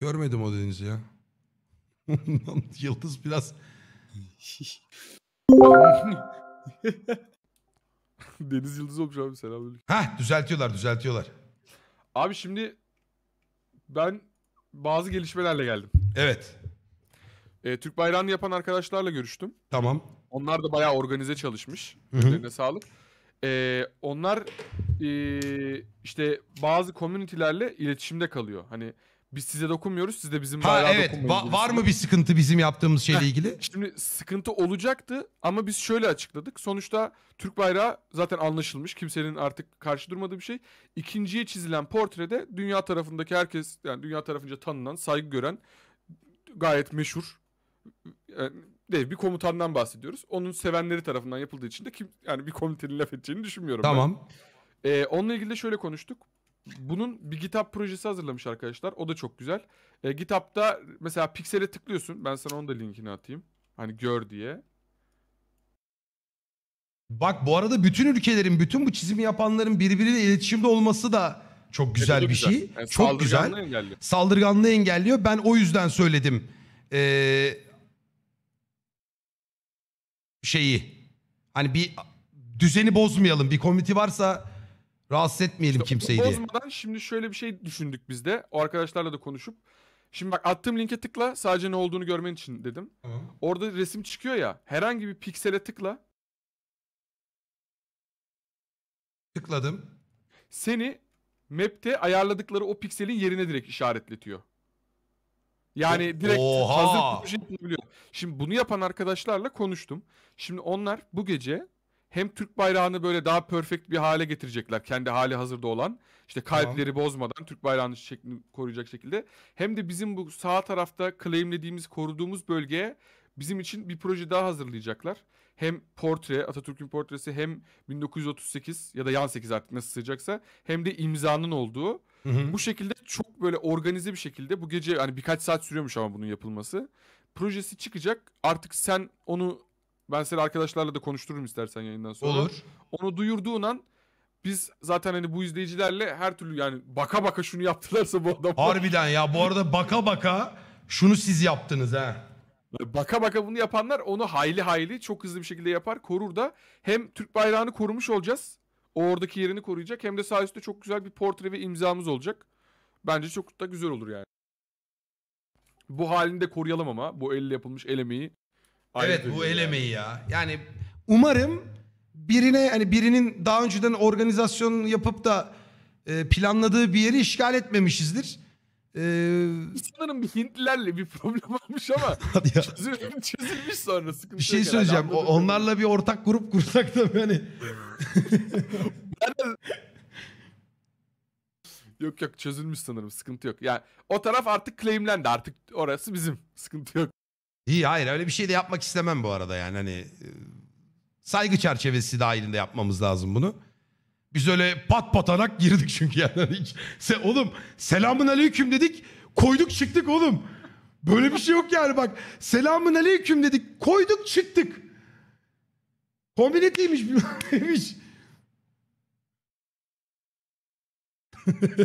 Görmedim o denizi ya. [laughs] Yıldız biraz... [laughs] Deniz Yıldız olmuş abi selamünaleyküm. Heh düzeltiyorlar düzeltiyorlar. Abi şimdi ben bazı gelişmelerle geldim. Evet. E, Türk bayrağını yapan arkadaşlarla görüştüm. Tamam. Onlar da bayağı organize çalışmış. Ellerine sağlık. E, onlar e, işte bazı komünitelerle iletişimde kalıyor. Hani biz size dokunmuyoruz, siz de bizim Ha bayrağa evet. dokunmayın. Va- var mı bir sıkıntı bizim yaptığımız şeyle ilgili? Şimdi sıkıntı olacaktı ama biz şöyle açıkladık. Sonuçta Türk bayrağı zaten anlaşılmış. Kimsenin artık karşı durmadığı bir şey. İkinciye çizilen portrede dünya tarafındaki herkes yani dünya tarafınca tanınan, saygı gören gayet meşhur e, değil bir komutandan bahsediyoruz. Onun sevenleri tarafından yapıldığı için de kim yani bir komitenin laf edeceğini düşünmüyorum. Tamam. Ben. Ee, onunla ilgili de şöyle konuştuk. Bunun bir GitHub projesi hazırlamış arkadaşlar. O da çok güzel. Ee, GitHub'da mesela piksele tıklıyorsun. Ben sana onun da linkini atayım. Hani gör diye. Bak bu arada bütün ülkelerin, bütün bu çizimi yapanların birbiriyle iletişimde olması da çok e, güzel evet, bir güzel. şey. Yani e, çok saldırganlığı güzel. Engelliyor. Saldırganlığı engelliyor. Ben o yüzden söyledim. Ee, şeyi. Hani bir düzeni bozmayalım. Bir komiti varsa rahatsız etmeyelim İşte kimseyi diye. Bozmadan şimdi şöyle bir şey düşündük biz de. O arkadaşlarla da konuşup. Şimdi bak attığım linke tıkla sadece ne olduğunu görmen için dedim. Orada resim çıkıyor ya. Herhangi bir piksele tıkla. Tıkladım. Seni map'te ayarladıkları o pikselin yerine direkt işaretletiyor. Yani direkt Oha! hazır proje şey yapılabiliyor. Şimdi bunu yapan arkadaşlarla konuştum. Şimdi onlar bu gece hem Türk bayrağını böyle daha perfect bir hale getirecekler. Kendi hali hazırda olan. işte kalpleri bozmadan Türk bayrağını şeklini koruyacak şekilde. Hem de bizim bu sağ tarafta claimlediğimiz, koruduğumuz bölgeye bizim için bir proje daha hazırlayacaklar hem portre Atatürk'ün portresi hem 1938 ya da yan 8 artık nasıl sığacaksa hem de imzanın olduğu. Hı hı. Bu şekilde çok böyle organize bir şekilde bu gece hani birkaç saat sürüyormuş ama bunun yapılması. Projesi çıkacak. Artık sen onu ben seni arkadaşlarla da konuştururum istersen yayından sonra. Olur. Onu duyurduğun an biz zaten hani bu izleyicilerle her türlü yani baka baka şunu yaptılarsa bu adam. Harbiden ya bu arada baka baka şunu siz yaptınız ha. Baka baka bunu yapanlar onu hayli hayli çok hızlı bir şekilde yapar. Korur da hem Türk bayrağını korumuş olacağız. O oradaki yerini koruyacak. Hem de sağ üstte çok güzel bir portre ve imzamız olacak. Bence çok da güzel olur yani. Bu halini de koruyalım ama. Bu elle yapılmış el emeği. Evet bu el emeği ya. Yani umarım birine hani birinin daha önceden organizasyon yapıp da e, planladığı bir yeri işgal etmemişizdir. Ee... Sanırım bir Hintlilerle bir problem [laughs] olmuş ama [laughs] çözülmüş, çözülmüş sonra sıkıntı Bir şey söyleyeceğim. O, onlarla bir ortak grup kursak da yani. [laughs] yok yok çözülmüş sanırım sıkıntı yok. Yani o taraf artık claimlendi artık orası bizim sıkıntı yok. İyi hayır öyle bir şey de yapmak istemem bu arada yani hani saygı çerçevesi dahilinde yapmamız lazım bunu. Biz öyle pat patanak girdik çünkü yani. se, oğlum selamın aleyküm dedik koyduk çıktık oğlum. Böyle bir şey yok yani bak. Selamın aleyküm dedik koyduk çıktık. Kombinetliymiş bilmemiş.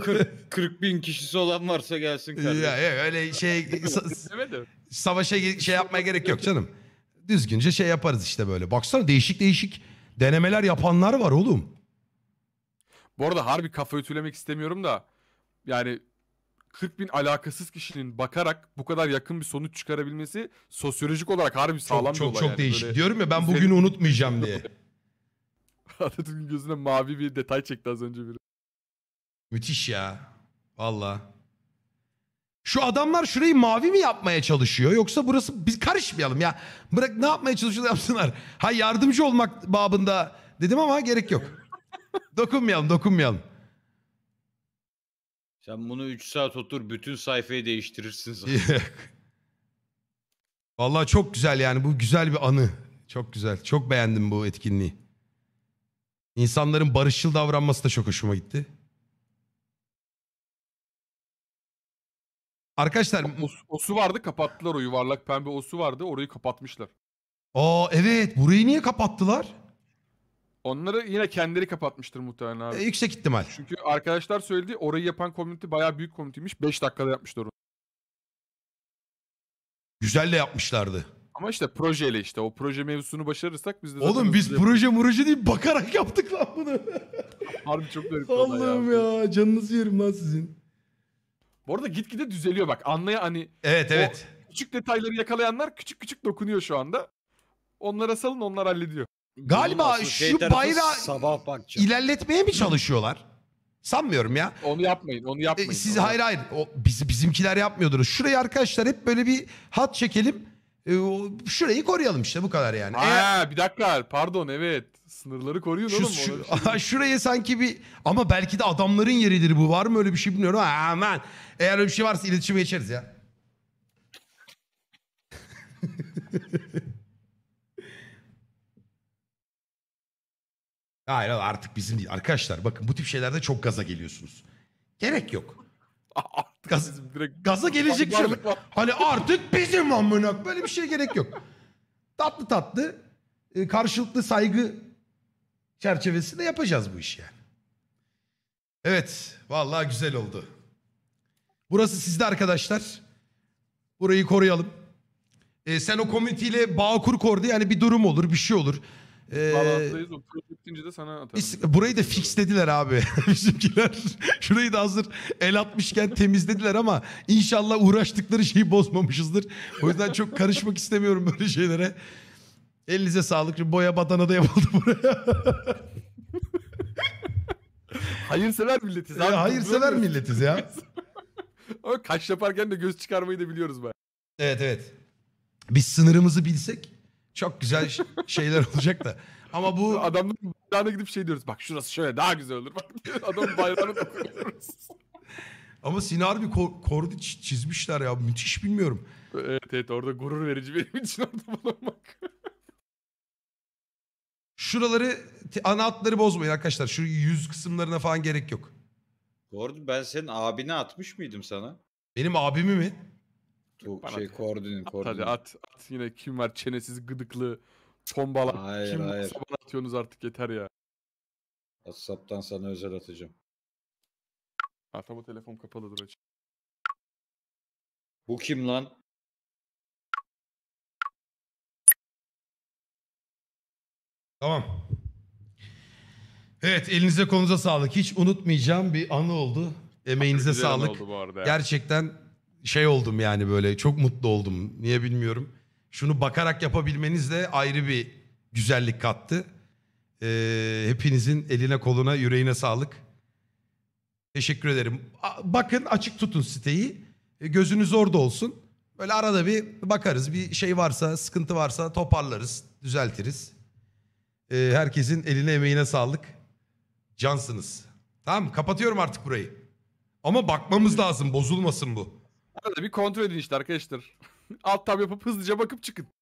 40, 40 bin kişisi olan varsa gelsin kardeşim. Ya, ya öyle şey sa- savaşa şey yapmaya gerek yok canım. Düzgünce şey yaparız işte böyle. Baksana değişik değişik denemeler yapanlar var oğlum. Bu arada harbi kafa ütülemek istemiyorum da yani 40 bin alakasız kişinin bakarak bu kadar yakın bir sonuç çıkarabilmesi sosyolojik olarak harbi sağlam çok, bir çok, olay. Çok yani. değişik. Böyle Diyorum ya ben bugünü unutmayacağım diye. [laughs] Atatürk'ün gözüne mavi bir detay çekti az önce biri. Müthiş ya. Valla. Şu adamlar şurayı mavi mi yapmaya çalışıyor yoksa burası biz karışmayalım ya. Bırak ne yapmaya çalışıyorlar yapsınlar. Ha yardımcı olmak babında dedim ama gerek yok dokunmayalım dokunmayalım. Sen bunu 3 saat otur bütün sayfayı değiştirirsin zaten. [laughs] Vallahi çok güzel yani bu güzel bir anı. Çok güzel. Çok beğendim bu etkinliği. İnsanların barışçıl davranması da çok hoşuma gitti. Arkadaşlar o, o su vardı kapattılar o yuvarlak pembe o su vardı orayı kapatmışlar. Aa evet burayı niye kapattılar? Onları yine kendileri kapatmıştır muhtemelen abi. E, yüksek ihtimal. Çünkü arkadaşlar söyledi orayı yapan komünite bayağı büyük komüniteymiş. 5 dakikada yapmışlar onu. Güzel de yapmışlardı. Ama işte projeyle işte o proje mevzusunu başarırsak biz de Oğlum biz hızlı proje muroje değil bakarak yaptık lan bunu. [laughs] harbi çok garip bir Allah'ım abi. ya canınızı yerim lan sizin. Bu arada gitgide düzeliyor bak. Anlaya hani Evet evet. küçük detayları yakalayanlar küçük küçük dokunuyor şu anda. Onlara salın onlar hallediyor. Galiba şu şey bayrağı sabah bakacağım. ilerletmeye mi çalışıyorlar? Sanmıyorum ya. Onu yapmayın, onu yapmayın. E, siz onu hayır hayır, o, biz, bizimkiler yapmıyordur. Şurayı arkadaşlar hep böyle bir hat çekelim. E, şurayı koruyalım işte bu kadar yani. Aa, Eğer... bir dakika pardon evet. Sınırları koruyun şu, oğlum. Şu, şey. [laughs] şuraya sanki bir ama belki de adamların yeridir bu. Var mı öyle bir şey bilmiyorum. Aman. Eğer öyle bir şey varsa iletişime geçeriz ya. [laughs] Hayır artık bizim değil. Arkadaşlar bakın bu tip şeylerde çok gaza geliyorsunuz. Gerek yok. Artık Gaz, bizim direkt gaza gelecek bir şey. var. Hani artık bizim amına böyle bir şey gerek yok. tatlı tatlı e, karşılıklı saygı çerçevesinde yapacağız bu işi yani. Evet vallahi güzel oldu. Burası sizde arkadaşlar. Burayı koruyalım. E, sen o komüniteyle bağ kur kordu yani bir durum olur bir şey olur. Ee, Bağlantıdayız o proje bitince sana atarım. Burayı da fixlediler abi [laughs] bizimkiler. Şurayı da hazır el atmışken temizlediler ama inşallah uğraştıkları şeyi bozmamışızdır. O yüzden çok karışmak istemiyorum böyle şeylere. Elinize sağlık. Şimdi boya badana da yapıldı buraya. [laughs] Hayırsever milletiz ee, abi. Hayırsever milletiz ya. [laughs] Ama kaş yaparken de göz çıkarmayı da biliyoruz ben. Evet evet. Biz sınırımızı bilsek çok güzel şeyler olacak da. Ama bu [laughs] Adamların bayrağına gidip şey diyoruz. Bak şurası şöyle daha güzel olur. Bak [laughs] adamın bayrağını dokunuyoruz. ama sinar bir kordi çizmişler ya. Müthiş bilmiyorum. evet evet orada gurur verici benim için orada bulunmak. Şuraları ana hatları bozmayın arkadaşlar. Şu yüz kısımlarına falan gerek yok. Kordi ben senin abine atmış mıydım sana? Benim abimi mi? Tu şey at. koordin At hadi at. At yine kim var çenesiz gıdıklı tombala. Hayır, kim hayır. atıyorsunuz artık yeter ya. WhatsApp'tan sana özel atacağım. Ha ah, tam telefon kapalıdır aç Bu kim lan? Tamam. Evet elinize kolunuza sağlık. Hiç unutmayacağım bir anı oldu. Emeğinize sağlık. oldu bu arada Gerçekten şey oldum yani böyle çok mutlu oldum. Niye bilmiyorum. Şunu bakarak yapabilmeniz de ayrı bir güzellik kattı. Ee, hepinizin eline koluna yüreğine sağlık. Teşekkür ederim. Bakın açık tutun siteyi. E, gözünüz orada olsun. Böyle arada bir bakarız. Bir şey varsa, sıkıntı varsa toparlarız, düzeltiriz. Ee, herkesin eline emeğine sağlık. Cansınız. Tamam kapatıyorum artık burayı. Ama bakmamız lazım bozulmasın bu. Arada bir kontrol edin işte arkadaşlar. [laughs] Alt tab yapıp hızlıca bakıp çıkın.